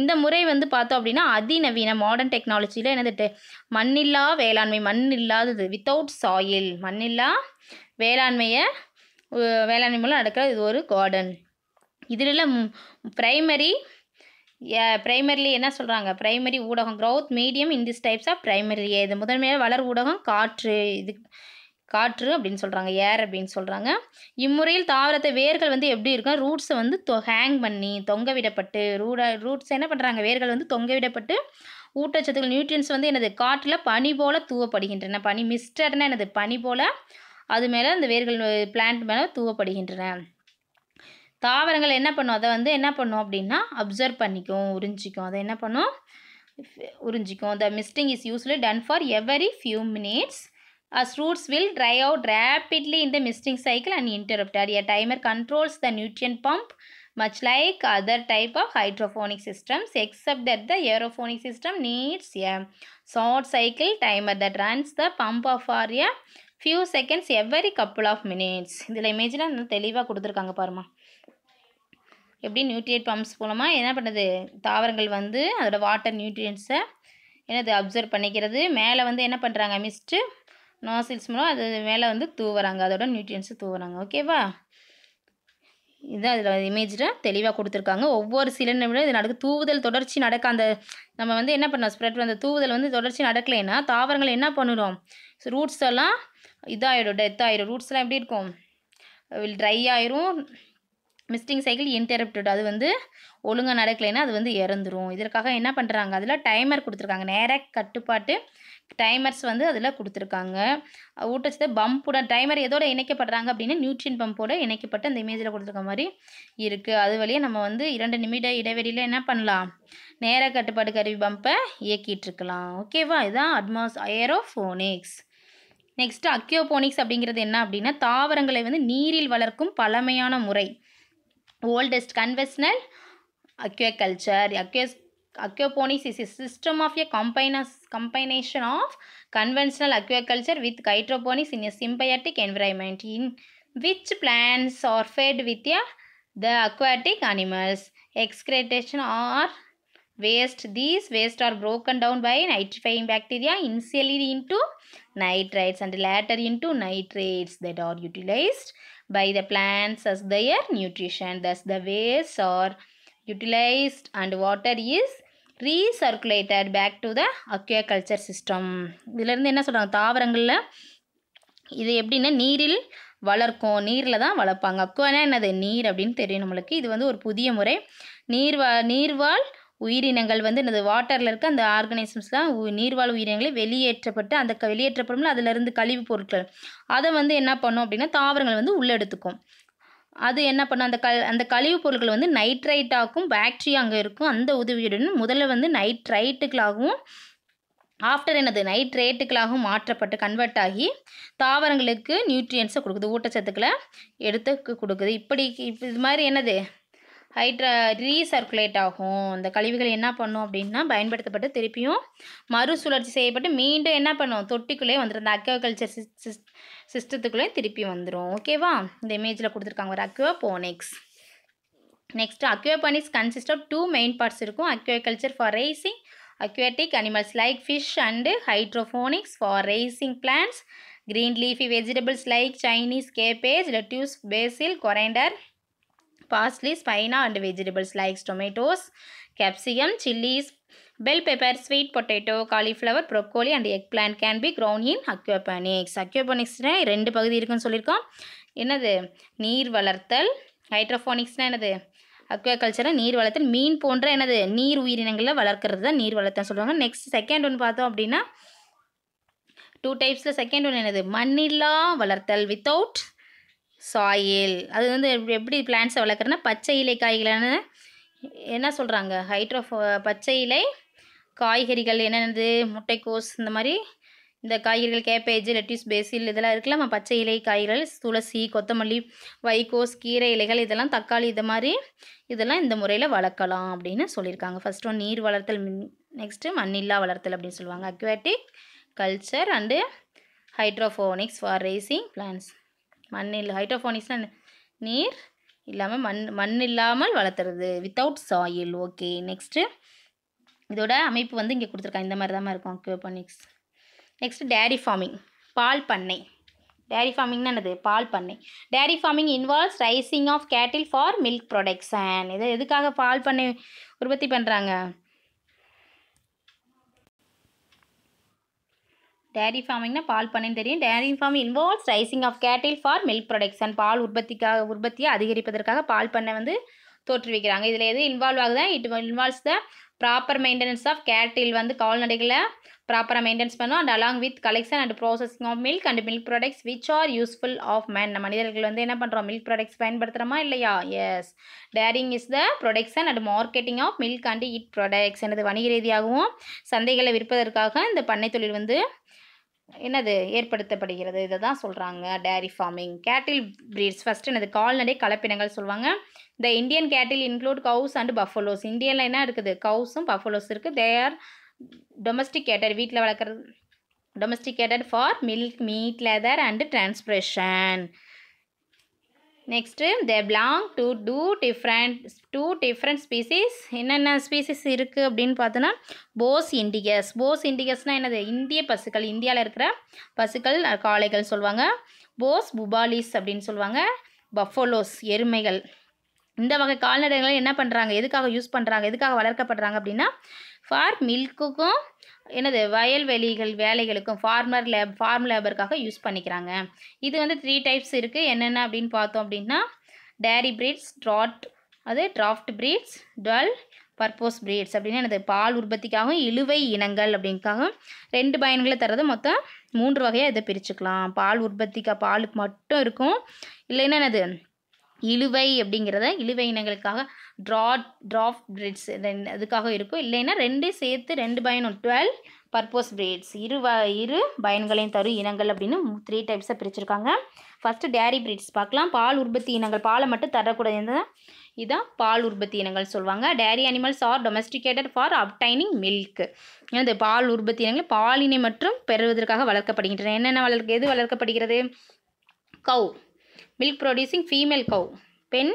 இந்த முறை வந்து பார்த்தோம் அப்படின்னா அதிநவீன மாடர்ன் டெக்னாலஜியில் என்னது மண்ணில்லா வேளாண்மை மண் இல்லாதது வித்தவுட் சாயில் மண்ணில்லா வேளாண்மையை வேளாண்மை மூலம் நடக்கிற இது ஒரு கார்டன் இதில் ப்ரைமரி ப்ரைமரிலி என்ன சொல்கிறாங்க ப்ரைமரி ஊடகம் growth medium in this types of primary இது முதன்மையாக வளர் ஊடகம் காற்று இது காற்று அப்படின்னு சொல்கிறாங்க ஏர் அப்படின்னு சொல்கிறாங்க இம்முறையில் தாவரத்தை வேர்கள் வந்து எப்படி இருக்கும் ரூட்ஸை வந்து தொ ஹேங் பண்ணி தொங்க விடப்பட்டு ரூடா ரூட்ஸ் என்ன பண்ணுறாங்க வேர்கள் வந்து தொங்க விடப்பட்டு ஊட்டச்சத்துக்கள் நியூட்ரியன்ஸ் வந்து எனது காற்றில் பனி போல் தூவப்படுகின்றன பனி மிஸ்டர்னா எனது பனி போல் அது மேலே அந்த வேர்கள் பிளான்ட் மேலே தூவப்படுகின்றன தாவரங்கள் என்ன பண்ணும் அதை வந்து என்ன பண்ணும் அப்படின்னா அப்சர்வ் பண்ணிக்கும் உறிஞ்சிக்கும் அதை என்ன பண்ணும் உறிஞ்சிக்கும் the misting is usefully done for every few minutes as roots will dry out rapidly in the misting cycle and interrupted. A timer controls the nutrient pump much like other type of hydroponic systems except that the aerophonic system needs a short cycle timer that runs the pump for a few seconds every couple of minutes. இதில் இமேஜில் தெளிவாக கொடுத்துருக்காங்க பாருமா எப்படி நியூட்ரியட் பம்ப்ஸ் மூலமாக என்ன பண்ணுது தாவரங்கள் வந்து அதோடய வாட்டர் நியூட்ரியன்ஸை என்னது அப்சர்வ் பண்ணிக்கிறது மேலே வந்து என்ன பண்ணுறாங்க மிஸ்ட்டு நோசில்ஸ் மூலம் அது மேலே வந்து தூவுறாங்க அதோட நியூட்ரியன்ஸு தூவுறாங்க ஓகேவா இது அதில் இமேஜில் தெளிவாக கொடுத்துருக்காங்க ஒவ்வொரு சில நிமிடம் இது நடக்கு தூவுதல் தொடர்ச்சி நடக்க அந்த நம்ம வந்து என்ன பண்ணோம் ஸ்ப்ரெட் அந்த தூவுதல் வந்து தொடர்ச்சி நடக்கலைன்னா தாவரங்கள் என்ன பண்ணிடும் ரூட்ஸ் எல்லாம் இதாகிடும் டெத் ஆகிடும் ரூட்ஸ்லாம் எப்படி இருக்கும் ட்ரை ஆயிரும் மிஸ்டிங் சைக்கிள் இன்டரப்டட் அது வந்து ஒழுங்காக நடக்கலைன்னா அது வந்து இறந்துரும் இதற்காக என்ன பண்ணுறாங்க அதில் டைமர் கொடுத்துருக்காங்க நேராக கட்டுப்பாட்டு டைமர்ஸ் வந்து அதில் கொடுத்துருக்காங்க ஊட்டச்சத்து பம்புடன் டைமர் எதோட இணைக்கப்படுறாங்க அப்படின்னா நியூட்ரியன் பம்போட இணைக்கப்பட்டு அந்த இமேஜில் கொடுத்துருக்க மாதிரி இருக்குது அது வழியாக நம்ம வந்து இரண்டு நிமிட இடைவெளியில் என்ன பண்ணலாம் நேர கட்டுப்பாடு கருவி பம்பை இயக்கிட்டுருக்கலாம் ஓகேவா இதுதான் அட்மாஸ் ஏரோஃபோனிக்ஸ் நெக்ஸ்ட்டு அக்யோபோனிக்ஸ் அப்படிங்கிறது என்ன அப்படின்னா தாவரங்களை வந்து நீரில் வளர்க்கும் பழமையான முறை oldest conventional aquaculture aquas aquaponics is a system of a combination of conventional aquaculture with hydroponics in a symbiotic environment in which plants are fed with a, the aquatic animals excretion or waste these waste are broken down by nitrifying bacteria initially into nitrates and later into nitrates that are utilized by the plants as their nutrition. Thus the waste are utilized and water is recirculated back to the aquaculture system. இதிலிருந்து என்ன சொல்கிறாங்க தாவரங்களில் இது எப்படின்னா நீரில் வளர்க்கும் நீரில் தான் வளர்ப்பாங்க அக்குவானா என்னது நீர் அப்படின்னு தெரியும் நம்மளுக்கு இது வந்து ஒரு புதிய முறை நீர்வா நீர்வாழ் உயிரினங்கள் வந்து இந்த வாட்டரில் இருக்க அந்த ஆர்கனைசம்ஸ்லாம் நீர்வாழ் உயிரினங்களை வெளியேற்றப்பட்டு அந்த வெளியேற்றப்படும்ல அதிலிருந்து கழிவு பொருட்கள் அதை வந்து என்ன பண்ணும் அப்படின்னா தாவரங்கள் வந்து உள்ளெடுத்துக்கும் அது என்ன பண்ணும் அந்த கல் அந்த கழிவு பொருட்கள் வந்து நைட்ரைட்டாக்கும் பேக்டீரியா அங்கே இருக்கும் அந்த உதவியுடன் முதல்ல வந்து நைட்ரைட்டுகளாகவும் ஆஃப்டர் என்னது நைட்ரேட்டுகளாகவும் மாற்றப்பட்டு கன்வெர்ட் ஆகி தாவரங்களுக்கு நியூட்ரியன்ஸை கொடுக்குது ஊட்டச்சத்துக்களை எடுத்து கொடுக்குது இப்படி இது மாதிரி என்னது ஹைட்ரா ரீசர்குலேட் ஆகும் அந்த கழிவுகள் என்ன பண்ணும் அப்படின்னா பயன்படுத்தப்பட்டு திருப்பியும் மறுசுழற்சி செய்யப்பட்டு மீண்டும் என்ன பண்ணும் தொட்டிக்குள்ளே வந்துடும் அந்த அக்வாகல்ச்சர் சிஸ் சிஸ்டத்துக்குள்ளே திருப்பி வந்துடும் ஓகேவா இந்த இமேஜில் கொடுத்துருக்காங்க ஒரு aquaponics next aquaponics consist of two main parts இருக்கும் aquaculture for raising aquatic animals like fish and hydroponics for raising plants green leafy vegetables like Chinese cabbage lettuce basil coriander, spinach and vegetables likes tomatoes tomatoes, capsicum, bell pepper sweet potato cauliflower cauliflower, and egg eggplant can be grown in aquaponics. Aquaponicsனால் ரெண்டு பகுதி இருக்குன்னு சொல்லியிருக்கோம் என்னது நீர் வளர்த்தல் ஹைட்ரோஃபோனிக்ஸ்னால் என்னது அக்வாகல்ச்சரை நீர் வளர்த்தல் மீன் போன்ற என்னது நீர் உயிரினங்களில் வளர்க்குறது தான் நீர் வளர்த்தல் சொல்லுவாங்க நெக்ஸ்ட் செகண்ட் ஒன்று பார்த்தோம் அப்படின்னா டூ டைப்ஸில் செகண்ட் ஒன்று என்னது மண்ணில்லா வளர்த்தல் வித்தவுட் சாயில் அது வந்து எப்படி பிளான்ஸை வளர்க்குறனா பச்சை இலை காய்களான என்ன சொல்கிறாங்க ஹைட்ரோ பச்சை இலை காய்கறிகள் என்னென்னது முட்டைக்கோஸ் இந்த மாதிரி இந்த காய்கறிகள் கேபேஜ் லெட்யூஸ் பேசில் இதெல்லாம் இருக்குல்ல நம்ம பச்சை இலை காய்கறிகள் துளசி கொத்தமல்லி வைகோஸ் கீரை இலைகள் இதெல்லாம் தக்காளி இது மாதிரி இதெல்லாம் இந்த முறையில் வளர்க்கலாம் அப்படின்னு சொல்லியிருக்காங்க ஃபஸ்ட் ஒன் நீர் வளர்த்தல் நெக்ஸ்ட்டு மண்ணில்லா வளர்த்தல் அப்படின்னு சொல்லுவாங்க aquatic culture and hydroponics for raising plants மண் இல்லை ஹைட்ரோஃபோனிக்ஸ்னால் நீர் இல்லாமல் மண் மண் இல்லாமல் வளர்த்துறது வித்தவுட் சாயில் ஓகே நெக்ஸ்ட்டு இதோட அமைப்பு வந்து இங்கே கொடுத்துருக்காங்க இந்த மாதிரி தான் இருக்கும் அக்யோபோனிக்ஸ் நெக்ஸ்ட் டேரி ஃபார்மிங் பால் பண்ணை டேரி ஃபார்மிங்னா என்னது பால் பண்ணை dairy farming involves raising of cattle for milk production இது எதுக்காக பால் பண்ணை உற்பத்தி பண்ணுறாங்க டேரி ஃபார்மிங்னா பால் பண்ணைன்னு தெரியும் dairy farm involves raising of cattle for milk production பால் உற்பத்திக்காக உற்பத்தியை அதிகரிப்பதற்காக பால் பண்ணை வந்து தோற்றுவிக்கிறாங்க இதில் எது இன்வால்வ் ஆகுதா it involves the proper maintenance of cattle வந்து கால்நடைகளை ப்ராப்பராக மெயின்டைன்ஸ் பண்ணும் and along with collection and processing of milk and milk products which are useful of man மனிதர்கள் வந்து என்ன பண்ணுறோம் மில்க் ப்ராடக்ட்ஸ் பயன்படுத்துகிறோமா இல்லையா yes dairying is the production and marketing of milk and it products எனது வணிக ரீதியாகவும் சந்தைகளை விற்பதற்காக இந்த பண்ணை தொழில் வந்து என்னது ஏற்படுத்தப்படுகிறது இதை தான் சொல்கிறாங்க dairy farming cattle breeds first என்னது கால்நடை கலப்பினங்கள் சொல்லுவாங்க the Indian cattle include cows and buffaloes இந்தியனில் என்ன இருக்குது கவுஸும் பஃபலோஸ் இருக்குது தே ஆர் கேட்டர் வீட்டில் வளர்க்குறது cattle for milk meat leather and transportation next they belong to two different two different species என்னென்ன ஸ்பீசிஸ் இருக்குது அப்படின்னு பார்த்தோன்னா போஸ் இண்டிகஸ் போஸ் இண்டிகஸ்னால் என்னது இந்திய பசுக்கள் இந்தியாவில் இருக்கிற பசுக்கள் காளைகள் சொல்லுவாங்க போஸ் புபாலிஸ் அப்படின்னு சொல்லுவாங்க பஃபோலோஸ் எருமைகள் இந்த வகை கால்நடைகளை என்ன பண்ணுறாங்க எதுக்காக யூஸ் பண்ணுறாங்க எதுக்காக வளர்க்கப்படுறாங்க அப்படின்னா ஃபார் மில்க்குக்கும் என்னது வயல்வெளிகள் வேலைகளுக்கும் ஃபார்மர் லேப் ஃபார்ம் லேபருக்காக யூஸ் பண்ணிக்கிறாங்க இது வந்து த்ரீ டைப்ஸ் இருக்குது என்னென்ன அப்படின்னு பார்த்தோம் அப்படின்னா டேரி பிரீட்ஸ் ட்ராட் அது draught breeds dual purpose breeds அப்படின்னு எனது பால் உற்பத்திக்காகவும் இழுவை இனங்கள் அப்படின்க்காக ரெண்டு பயன்களை தரது மொத்தம் மூன்று வகையாக இதை பிரிச்சுக்கலாம் பால் உற்பத்திக்காக பாலுக்கு மட்டும் இருக்கும் இல்லைன்னா என்னது இழுவை அப்படிங்கிறத இழுவை இனங்களுக்காக ட்ரா ட்ராஃப் பிரிட்ஸ் ரெண்டு அதுக்காக இருக்கும் இல்லைன்னா ரெண்டு சேர்த்து ரெண்டு பயனும் டுவெல் பர்பஸ் பிரீட்ஸ் இரு வ இரு பயன்களையும் தரும் இனங்கள் அப்படின்னு த்ரீ டைப்ஸாக பிரிச்சுருக்காங்க ஃபஸ்ட்டு டேரி பிரீட்ஸ் பார்க்கலாம் பால் உற்பத்தி இனங்கள் பாலை மட்டும் தரக்கூடாது இதுதான் பால் உற்பத்தி இனங்கள் சொல்லுவாங்க dairy animals are domesticated for obtaining milk இந்த பால் உற்பத்தி இனங்கள் பாலினை மற்றும் பெறுவதற்காக வளர்க்கப்படுகின்றன என்னென்ன வளர்க்க எது வளர்க்கப்படுகிறது கவு மில்க் ப்ரொடியூசிங் ஃபீமேல் கவு பெண்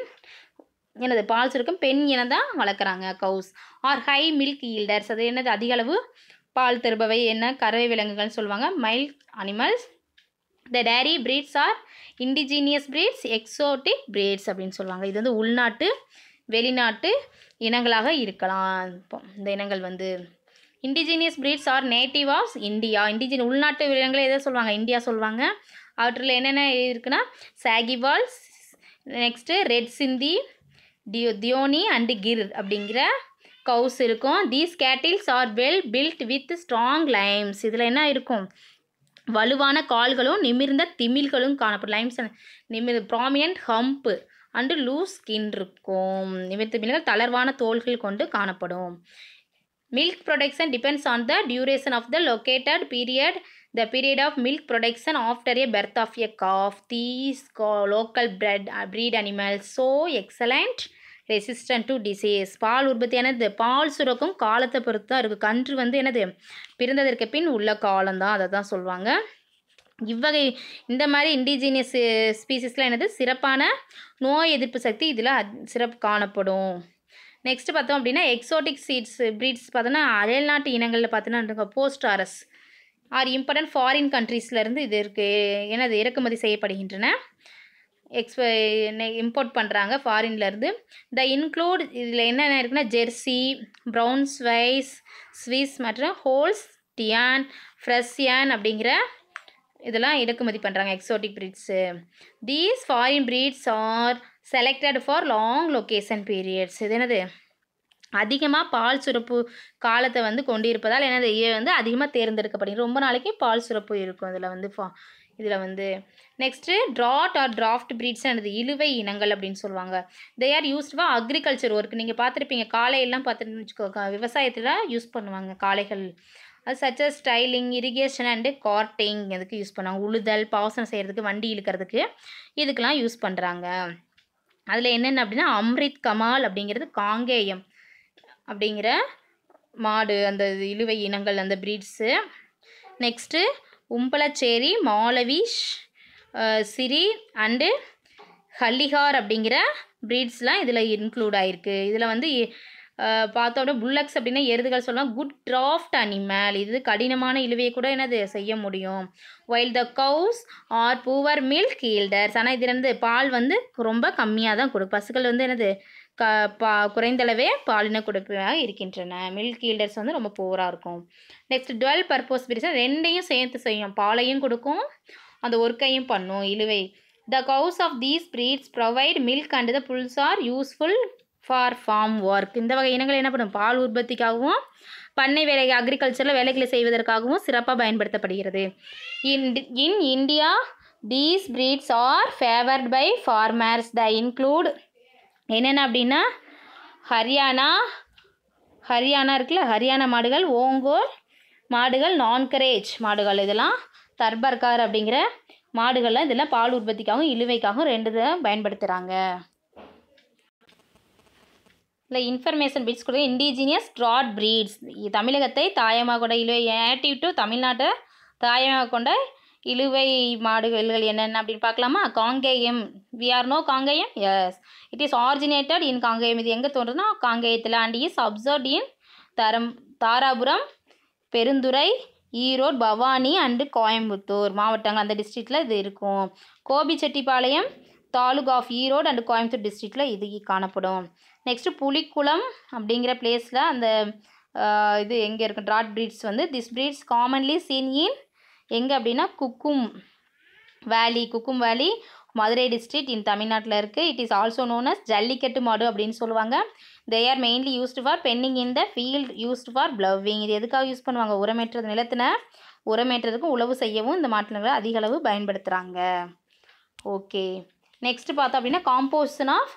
எனது பால்ஸ் இருக்கும் பெண் இனம் தான் வளர்க்குறாங்க cows are high milk yielders அது என்னது அதிக அளவு பால் தருபவை என்ன கறவை விலங்குகள்னு சொல்லுவாங்க milk animals the dairy breeds are indigenous breeds exotic breeds அப்படின்னு சொல்லுவாங்க இது வந்து உள்நாட்டு வெளிநாட்டு இனங்களாக இருக்கலாம் இப்போ இந்த இனங்கள் வந்து indigenous breeds are native of India இண்டிஜின் உள்நாட்டு விலங்குகளை எதை சொல்லுவாங்க இந்தியா சொல்லுவாங்க அவற்றில் என்னென்ன இருக்குன்னா சாகிவால் நெக்ஸ்ட்டு ரெட் சிந்தி டியோ தியோனி அண்டு கிர் அப்படிங்கிற கவுஸ் இருக்கும் these cattles are well built with strong limbs இதில் என்ன இருக்கும் வலுவான கால்களும் நிமிர்ந்த திமிழ்களும் காணப்படும் லைம்ஸ் நிமிர் prominent hump and loose skin இருக்கும் நிமிர் மீன்கள் தளர்வான தோள்கள் கொண்டு காணப்படும் milk production depends on the duration of the located period the period of milk production after a birth of a calf these local bred breed animal so excellent resistant to disease பால் உற்பத்தி என்னது பால் சுரக்கும் காலத்தை பொறுத்து தான் இருக்குது கன்று வந்து என்னது பிறந்ததற்கு பின் உள்ள காலம் தான் அதை தான் சொல்லுவாங்க இவ்வகை இந்த மாதிரி இண்டிஜினியஸ் ஸ்பீசிஸில் என்னது சிறப்பான நோய் எதிர்ப்பு சக்தி இதில் சிறப்பு காணப்படும் நெக்ஸ்ட்டு பார்த்தோம் அப்படின்னா எக்ஸோட்டிக் சீட்ஸ் ப்ரீட்ஸ் பார்த்தோன்னா அயல்நாட்டு இனங்களில் பார்த்தோன்னா போஸ்டாரஸ் ஆர் இம்பார்ட்டன்ட் ஃபாரின் கண்ட்ரீஸ்லேருந்து இது இருக்குது எனது இறக்குமதி செய்யப்படுகின்றன எக்ஸ்ப இம்போர்ட் பண்ணுறாங்க ஃபாரின்லேருந்து த இன்க்ளூட் இதில் என்னென்ன இருக்குன்னா ஜெர்சி ப்ரௌன் ஸ்வைஸ் ஸ்விஸ் மற்றும் ஹோல்ஸ் டியான் ஃப்ரெஸ்யான் அப்படிங்கிற இதெல்லாம் இறக்குமதி பண்ணுறாங்க exotic breeds these foreign breeds are selected for long lactation periods இது என்னது அதிகமாக பால் சுரப்பு காலத்தை வந்து கொண்டு இருப்பதால் எனது இவை வந்து அதிகமாக தேர்ந்தெடுக்கப்படுகிறது ரொம்ப நாளைக்கு பால் சுரப்பு இருக்கும் இதில் வந்து ஃபா இதில் வந்து next draught or draught breeds எனது இழுவை இனங்கள் அப்படின்னு சொல்லுவாங்க they are used for agriculture work நீங்கள் பார்த்துருப்பீங்க காலையெல்லாம் பார்த்துட்டு வச்சுக்கோங்க விவசாயத்தில் யூஸ் பண்ணுவாங்க காளைகள் அது such as tilling irrigation and carting இதுக்கு யூஸ் பண்ணுவாங்க உழுதல் பாசனம் செய்கிறதுக்கு வண்டி இழுக்கிறதுக்கு இதுக்கெலாம் யூஸ் பண்ணுறாங்க அதில் என்னென்ன அப்படின்னா அம்ரித் கமால் அப்படிங்கிறது காங்கேயம் அப்படிங்கிற மாடு அந்த இழுவை இனங்கள் அந்த ப்ரீட்ஸு நெக்ஸ்ட்டு உம்பளச்சேரி மாலவிஷ் சிரி அண்டு ஹல்லிகார் அப்படிங்கிற ப்ரீட்ஸ்லாம் இதில் இன்க்ளூட் ஆகிருக்கு இதில் வந்து பார்த்தோட புல்லக்ஸ் அப்படின்னா எருதுகள் சொல்லலாம் குட் கிராஃப்ட் அனிமேல் இது கடினமான இழுவையை கூட என்னது செய்ய முடியும் while the cows are poor milk yielders ஆனால் இதில் பால் வந்து ரொம்ப கம்மியாக தான் கொடுக்கும் பசுக்கள் வந்து என்னது க பா குறைந்தளவே பாலின கொடுப்பதாக இருக்கின்றன மில்க் ஈல்டர்ஸ் வந்து ரொம்ப புவராக இருக்கும் நெக்ஸ்ட் டுவெல் பர்பஸ் பிரிசன் ரெண்டையும் சேர்த்து செய்யும் பாலையும் கொடுக்கும் அந்த ஒர்க்கையும் பண்ணும் இழுவை the cows of these breeds provide milk and the bulls are useful for farm work இந்த வகை இனங்கள் என்ன பண்ணும் பால் உற்பத்திக்காகவும் பண்ணை வேலை அக்ரிகல்ச்சரில் வேலைகளை செய்வதற்காகவும் சிறப்பாக பயன்படுத்தப்படுகிறது in in India these breeds are favoured by farmers the include என்னென்ன அப்படின்னா ஹரியானா ஹரியானா இருக்குல்ல ஹரியானா மாடுகள் ஓங்கோல் மாடுகள் நான்கரேஜ் மாடுகள் இதெல்லாம் தர்பர்கார் அப்படிங்கிற மாடுகள்லாம் இதெல்லாம் பால் உற்பத்திக்காகவும் இழுவைக்காகவும் ரெண்டு பயன்படுத்துகிறாங்க இல்லை இன்ஃபர்மேஷன் பீட்ஸ் கொடுக்க இண்டிஜினியஸ் ட்ராட் பிரீட்ஸ் தமிழகத்தை தாயமாக கொண்ட இழுவை ஆட்டிவ் டு தமிழ்நாட்டை தாயமாக கொண்ட இழுவை மாடுகள் என்னென்ன அப்படின்னு பார்க்கலாமா Kangayam we are know Kangayam as it is originated in Kangayam இது எங்கே தோன்றுனா காங்கேயத்தில் அண்ட் இஸ் அப்சர்வ்ட் இன் தரம் தாராபுரம் பெருந்துறை ஈரோடு பவானி அண்டு கோயம்புத்தூர் மாவட்டங்கள் அந்த டிஸ்ட்ரிக்டில் இது இருக்கும் கோபிச்செட்டிப்பாளையம் தாலுக் ஆஃப் ஈரோடு அண்டு கோயம்புத்தூர் டிஸ்ட்ரிக்டில் இது காணப்படும் நெக்ஸ்ட்டு புலிக்குளம் அப்படிங்கிற பிளேஸில் அந்த இது எங்கே இருக்கும் ட்ராட் ப்ரீட்ஸ் வந்து this breeds commonly seen in எங்கே அப்படின்னா குக்கும் வேலி குக்கும் வேலி மதுரை டிஸ்ட்ரிக்ட் இன் தமிழ்நாட்டில் இருக்குது it is also known as Jallikattu மாடு அப்படின்னு சொல்லுவாங்க they are mainly used for pending in the field used for ploughing இது எதுக்காக யூஸ் பண்ணுவாங்க உரமேற்றது நிலத்தின உரமேற்றதுக்கும் உழவு செய்யவும் இந்த மாட்டினங்களை அதிக அளவு பயன்படுத்துகிறாங்க ஓகே நெக்ஸ்ட் பார்த்தோம் அப்படின்னா காம்போசன் ஆஃப்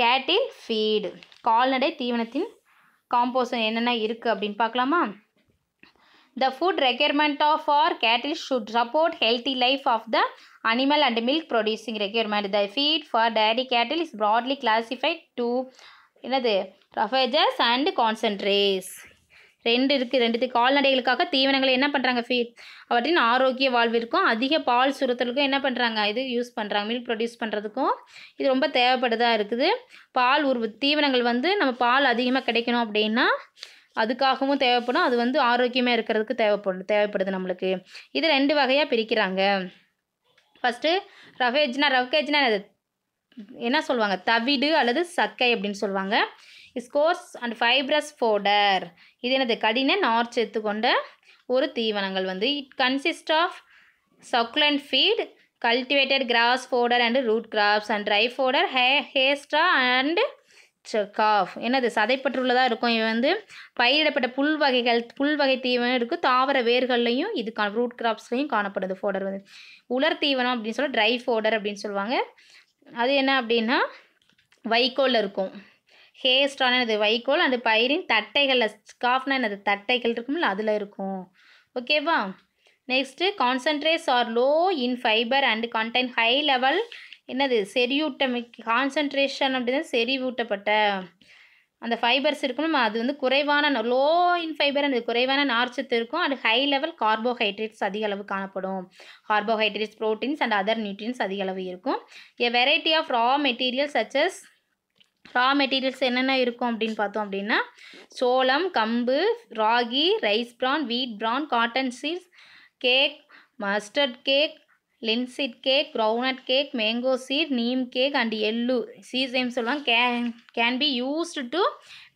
கேட்டில் ஃபீடு கால்நடை தீவனத்தின் காம்போசன் என்னென்ன இருக்குது அப்படின்னு பார்க்கலாமா The food requirement of our cattle should support healthy life of the animal and milk producing requirement. The feed for dairy cattle is broadly classified to என்னது roughages அண்ட் concentrates. ரெண்டு இருக்குது ரெண்டு கால்நடைகளுக்காக தீவனங்களை என்ன பண்ணுறாங்க ஃபீட் அவற்றின் ஆரோக்கிய வாழ்விற்கும் அதிக பால் சுரத்தலுக்கும் என்ன பண்ணுறாங்க இது யூஸ் பண்ணுறாங்க மில்க் ப்ரொடியூஸ் பண்ணுறதுக்கும் இது ரொம்ப தேவைப்படுதாக இருக்குது பால் உருவ தீவனங்கள் வந்து நம்ம பால் அதிகமாக கிடைக்கணும் அப்படின்னா அதுக்காகவும் தேவைப்படும் அது வந்து ஆரோக்கியமாக இருக்கிறதுக்கு தேவைப்படும் தேவைப்படுது நம்மளுக்கு இது ரெண்டு வகையாக பிரிக்கிறாங்க ஃபஸ்ட்டு ரஃபேஜ்னா ரவ்கேஜ்னா என்ன சொல்லுவாங்க தவிடு அல்லது சக்கை அப்படின்னு சொல்லுவாங்க இஸ்கோர்ஸ் அண்ட் ஃபைப்ரஸ் ஃபோடர் இது எனது கடின சேர்த்து கொண்ட ஒரு தீவனங்கள் வந்து it consist of succulent feed cultivated grass fodder and root crops and dry fodder hay hay straw and chaff என்னது சதைப்பற்றுள்ளதாக இருக்கும் இவன் வந்து பயிரிடப்பட்ட புல் வகைகள் புல் வகை தீவனம் இருக்கும் தாவர வேர்கள்லையும் இது ரூட் கிராப்ஸ்லையும் காணப்படுது ஃபோடர் வந்து உலர் தீவனம் அப்படின்னு சொல்ல ட்ரை ஃபோடர் அப்படின்னு சொல்லுவாங்க அது என்ன அப்படின்னா வைக்கோலில் இருக்கும் ஹேஸ்டான இது வைக்கோல் அந்த பயிரின் தட்டைகளில் ஸ்காஃப்னா என்னது தட்டைகள் இருக்கும்ல அதில் இருக்கும் ஓகேவா next concentrates are low in fibre and contain high level என்னது செறியூட்டமிக் கான்சன்ட்ரேஷன் அப்படின்னா செறிவூட்டப்பட்ட அந்த ஃபைபர்ஸ் இருக்கணும் அது வந்து குறைவான லோ இன் ஃபைபர் அந்த குறைவான நார்ச்சத்து இருக்கும் அது ஹை லெவல் கார்போஹைட்ரேட்ஸ் அதிக அளவு காணப்படும் carbohydrates proteins and other nutrients அதிக அளவு இருக்கும் a variety of raw material such as raw materials என்னென்ன இருக்கும் அப்படின்னு பார்த்தோம் அப்படின்னா சோளம் கம்பு ragi rice bran wheat bran cotton seeds cake mustard cake linseed cake groundnut cake mango seed neem cake and எல்லு சீசேம் சொல்லுவாங்க கே can be used to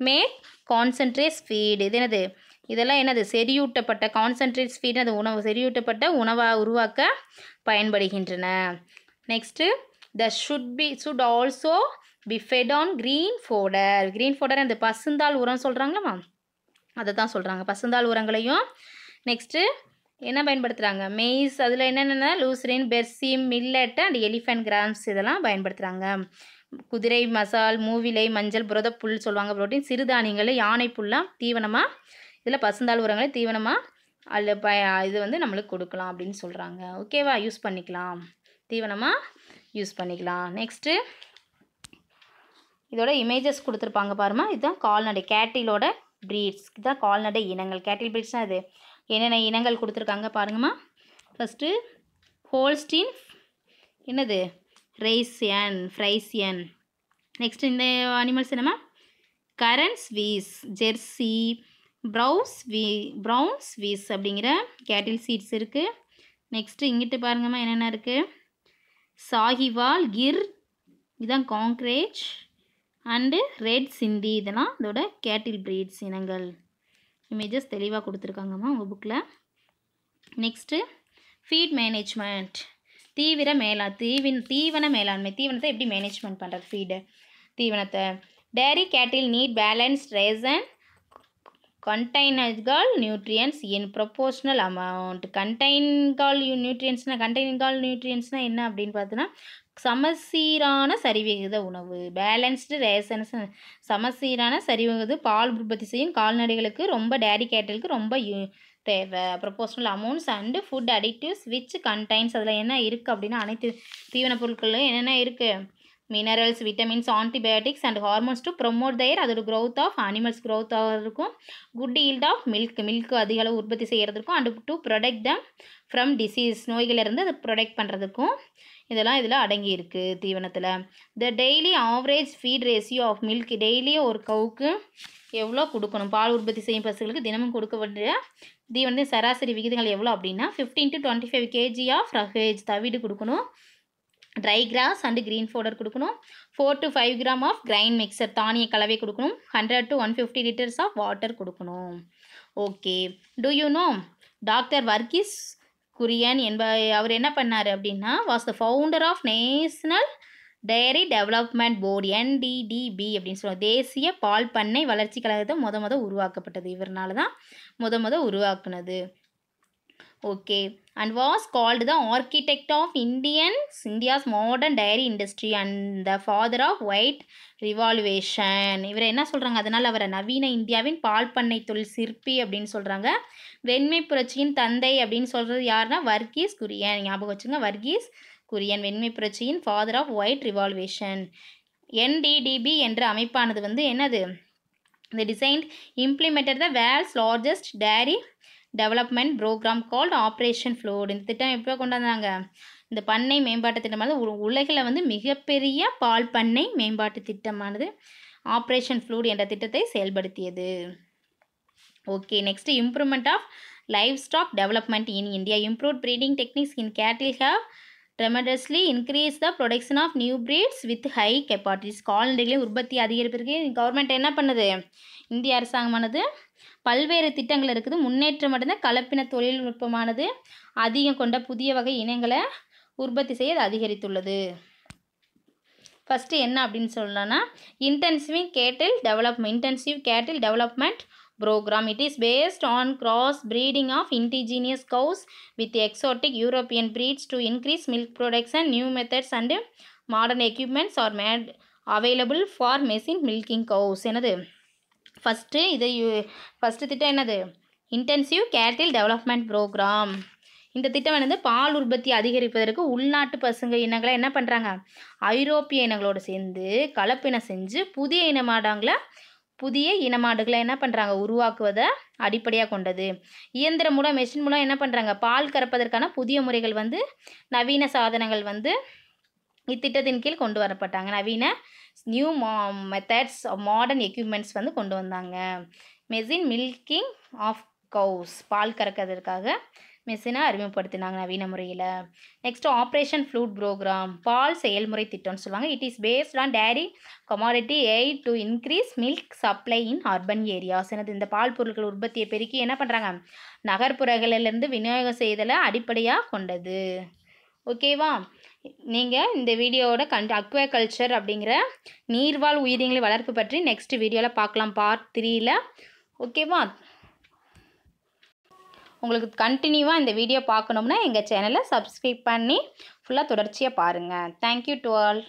make concentrate speed இது என்னது இதெல்லாம் என்னது செறியூட்டப்பட்ட கான்சன்ட்ரேட் ஃபீட் அது உணவு செறியூட்டப்பட்ட உணவாக உருவாக்க பயன்படுகின்றன next the should be should also be fed on green fodder green fodder அந்த பசுந்தால் உரம் சொல்கிறாங்களா அதை தான் சொல்கிறாங்க பசுந்தால் உரங்களையும் நெக்ஸ்ட்டு என்ன பயன்படுத்துகிறாங்க மெய்ஸ் அதில் என்னென்ன lucerne berseem millet and elephant grams இதெல்லாம் பயன்படுத்துகிறாங்க குதிரை மசால் மூவிலை மஞ்சள் புரதப்புல் சொல்லுவாங்க புரோட்டீன் சிறுதானியங்கள் யானை புல்லாம் தீவனமாக இதில் பசுந்தாள் உரங்களை தீவனமாக அல்ல ப இது வந்து நம்மளுக்கு கொடுக்கலாம் அப்படின்னு சொல்கிறாங்க ஓகேவா யூஸ் பண்ணிக்கலாம் தீவனமாக யூஸ் பண்ணிக்கலாம் நெக்ஸ்ட்டு இதோட இமேஜஸ் கொடுத்துருப்பாங்க பாருமா இதுதான் கால்நடை கேட்டிலோட ப்ரீட்ஸ் இதுதான் கால்நடை இனங்கள் கேட்டில் ப்ரீட்ஸ்னால் இது என்னென்ன இனங்கள் கொடுத்துருக்காங்க பாருங்கம்மா ஃபஸ்ட்டு ஹோல்ஸ்டீன் என்னது ரைசியன் ஃப்ரைசியன் நெக்ஸ்ட் இந்த அனிமல்ஸ் என்னம்மா கரன்ஸ் வீஸ் ஜெர்சி ப்ரௌஸ் வீ ப்ரௌன்ஸ் வீஸ் அப்படிங்கிற கேட்டில் சீட்ஸ் இருக்குது நெக்ஸ்ட்டு இங்கிட்டு பாருங்கம்மா என்னென்ன இருக்குது சாஹிவால் கிர் இதுதான் காங்க்ரேஜ் அண்டு ரெட் சிந்தி இதெல்லாம் இதோட கேட்டில் ப்ரீட்ஸ் இனங்கள் இமேஜஸ் தெளிவாக கொடுத்துருக்காங்கம்மா உங்கள் புக்கில் நெக்ஸ்ட்டு ஃபீட் மேனேஜ்மெண்ட் தீவிர மேலா தீவின் தீவன மேலாண்மை தீவனத்தை எப்படி மேனேஜ்மெண்ட் பண்ணுறது ஃபீடு தீவனத்தை dairy cattle need balanced ration contains-gal nutrients in proportional amount contain-gal nutrients-னா contain-gal என்ன அப்படின்னு பார்த்தோன்னா சமசீரான சரிவிகித உணவு பேலன்ஸ்டு ரேஷன்ஸ் சமசீரான சரிவிகித பால் உற்பத்தி செய்யும் கால்நடைகளுக்கு ரொம்ப டேரி கேட்டலுக்கு ரொம்ப தேவை proportional amounts and food additives which contains அதில் என்ன இருக்குது அப்படின்னா அனைத்து தீவன பொருட்களும் என்னென்ன இருக்குது minerals vitamins antibiotics and hormones to promote their அதோட க்ரோத் ஆஃப் அனிமல்ஸ் க்ரோத் ஆகிறதுக்கும் good yield of milk milk அதிக அளவு உற்பத்தி செய்கிறதுக்கும் and to protect them from disease நோய்களிலிருந்து அதை ப்ரொடெக்ட் பண்ணுறதுக்கும் இதெல்லாம் இதில் அடங்கி இருக்குது தீவனத்தில் the daily average feed ratio of milk டெய்லியும் ஒரு கவுக்கு எவ்வளோ கொடுக்கணும் பால் உற்பத்தி செய்யும் பசுகளுக்கு தினமும் கொடுக்க வேண்டிய தீவனத்தின் சராசரி விகிதங்கள் எவ்வளோ அப்படின்னா fifteen to twenty five KG of roughage தவிடு கொடுக்கணும் dry grass and green powder கொடுக்கணும் four to five gram of grind mixture தானிய கலவை கொடுக்கணும் hundred to one fifty litres of water கொடுக்கணும் okay do you know doctor Varghese Kurien என்ப அவர் என்ன பண்ணார் அப்படின்னா was the founder of National Dairy Development Board NDDB அப்படின்னு சொல்லுவாங்க தேசிய பால் பண்ணை வளர்ச்சி கழகத்தை முத முத உருவாக்கப்பட்டது இவர்னால தான் முத முத உருவாக்குனது okay and was called the architect of Indians India's modern dairy industry and the father of white revolution இவர் என்ன சொல்கிறாங்க அதனால் அவரை நவீன இந்தியாவின் பால் பண்ணை தொழில் சிற்பி அப்படின்னு சொல்கிறாங்க வெண்மை புரட்சியின் தந்தை அப்படின்னு சொல்கிறது யாருன்னா வர்கீஸ் குரியன் ஞாபகம் வச்சுங்க வர்கீஸ் குரியன் வெண்மை புரட்சியின் father of white revolution NDDB என்ற அமைப்பானது வந்து என்னது இந்த design implemented the world's largest dairy development programme called Operation Flood இந்த திட்டம் எப்போ கொண்டாந்தாங்க இந்த பண்ணை மேம்பாட்டு திட்டமானது உலகில் வந்து மிகப்பெரிய பால் பண்ணை மேம்பாட்டு திட்டமானது ஆப்ரேஷன் ஃப்ளூட் என்ற திட்டத்தை செயல்படுத்தியது okay next improvement of livestock development in India improve breeding techniques in cattle have tremendously increase the production of new breeds with high capacities கால்நடைகளின் உற்பத்தி அதிகரிப்பிற்கு கவர்மெண்ட் என்ன பண்ணுது இந்திய அரசாங்கமானது பல்வேறு திட்டங்கள் இருக்குது முன்னேற்றம் அடைந்த கலப்பின தொழில்நுட்பமானது அதிகம் கொண்ட புதிய வகை இனங்களை உற்பத்தி செய்ய அதிகரித்துள்ளது ஃபஸ்ட்டு என்ன அப்படின்னு சொல்லலாம்னா intensive cattle development intensive cattle development programme it is based on cross breeding of indigenous cows with exotic European breeds to increase milk production new methods and modern equipments are made available for machine milking cows எனது ஃபஸ்ட்டு இதை ஃபஸ்ட்டு திட்டம் என்னது இன்டென்சிவ் கேட்டில் டெவலப்மெண்ட் ப்ரோக்ராம் இந்த திட்டம் வந்து பால் உற்பத்தி அதிகரிப்பதற்கு உள்நாட்டு பசுங்க இனங்களை என்ன பண்ணுறாங்க ஐரோப்பிய இனங்களோடு சேர்ந்து கலப்பினம் செஞ்சு புதிய இனமாடங்களை புதிய இனமாடுகளை என்ன பண்ணுறாங்க உருவாக்குவதை அடிப்படையாக கொண்டது இயந்திரம் மூலம் மெஷின் மூலம் என்ன பண்ணுறாங்க பால் கறப்பதற்கான புதிய முறைகள் வந்து நவீன சாதனங்கள் வந்து இத்திட்டத்தின் கீழ் கொண்டு வரப்பட்டாங்க நவீன நியூ மா மெத்தட்ஸ் மாடர்ன் எக்யூப்மெண்ட்ஸ் வந்து கொண்டு வந்தாங்க மெஷின் மில்கிங் ஆஃப் கவுஸ் பால் கறக்கிறதுக்காக மெஷினை அறிமுகப்படுத்தினாங்க நவீன முறையில் நெக்ஸ்ட்டு ஆப்ரேஷன் ஃப்ளூட் ப்ரோக்ராம் பால் செயல்முறை திட்டம்னு சொல்லுவாங்க it is based on dairy commodity aid to increase milk supply in urban areas எனது இந்த பால் பொருட்கள் உற்பத்தியை பெருக்கி என்ன பண்ணுறாங்க நகர்ப்புறங்களிலிருந்து விநியோகம் செய்தலை அடிப்படையாக கொண்டது ஓகேவா நீங்கள் இந்த வீடியோவோட கண்ட் அக்வேகல்ச்சர் அப்படிங்கிற நீர்வாழ் உயிரிங்களை வளர்ப்பு பற்றி நெக்ஸ்ட் வீடியோவில் பார்க்கலாம் பார்ட் த்ரீயில் ஓகேவா உங்களுக்கு கண்டினியூவாக இந்த வீடியோ பார்க்கணும்னா எங்கள் சேனலை சப்ஸ்கிரைப் பண்ணி ஃபுல்லாக தொடர்ச்சியாக பாருங்கள் தேங்க்யூ டு ஆல்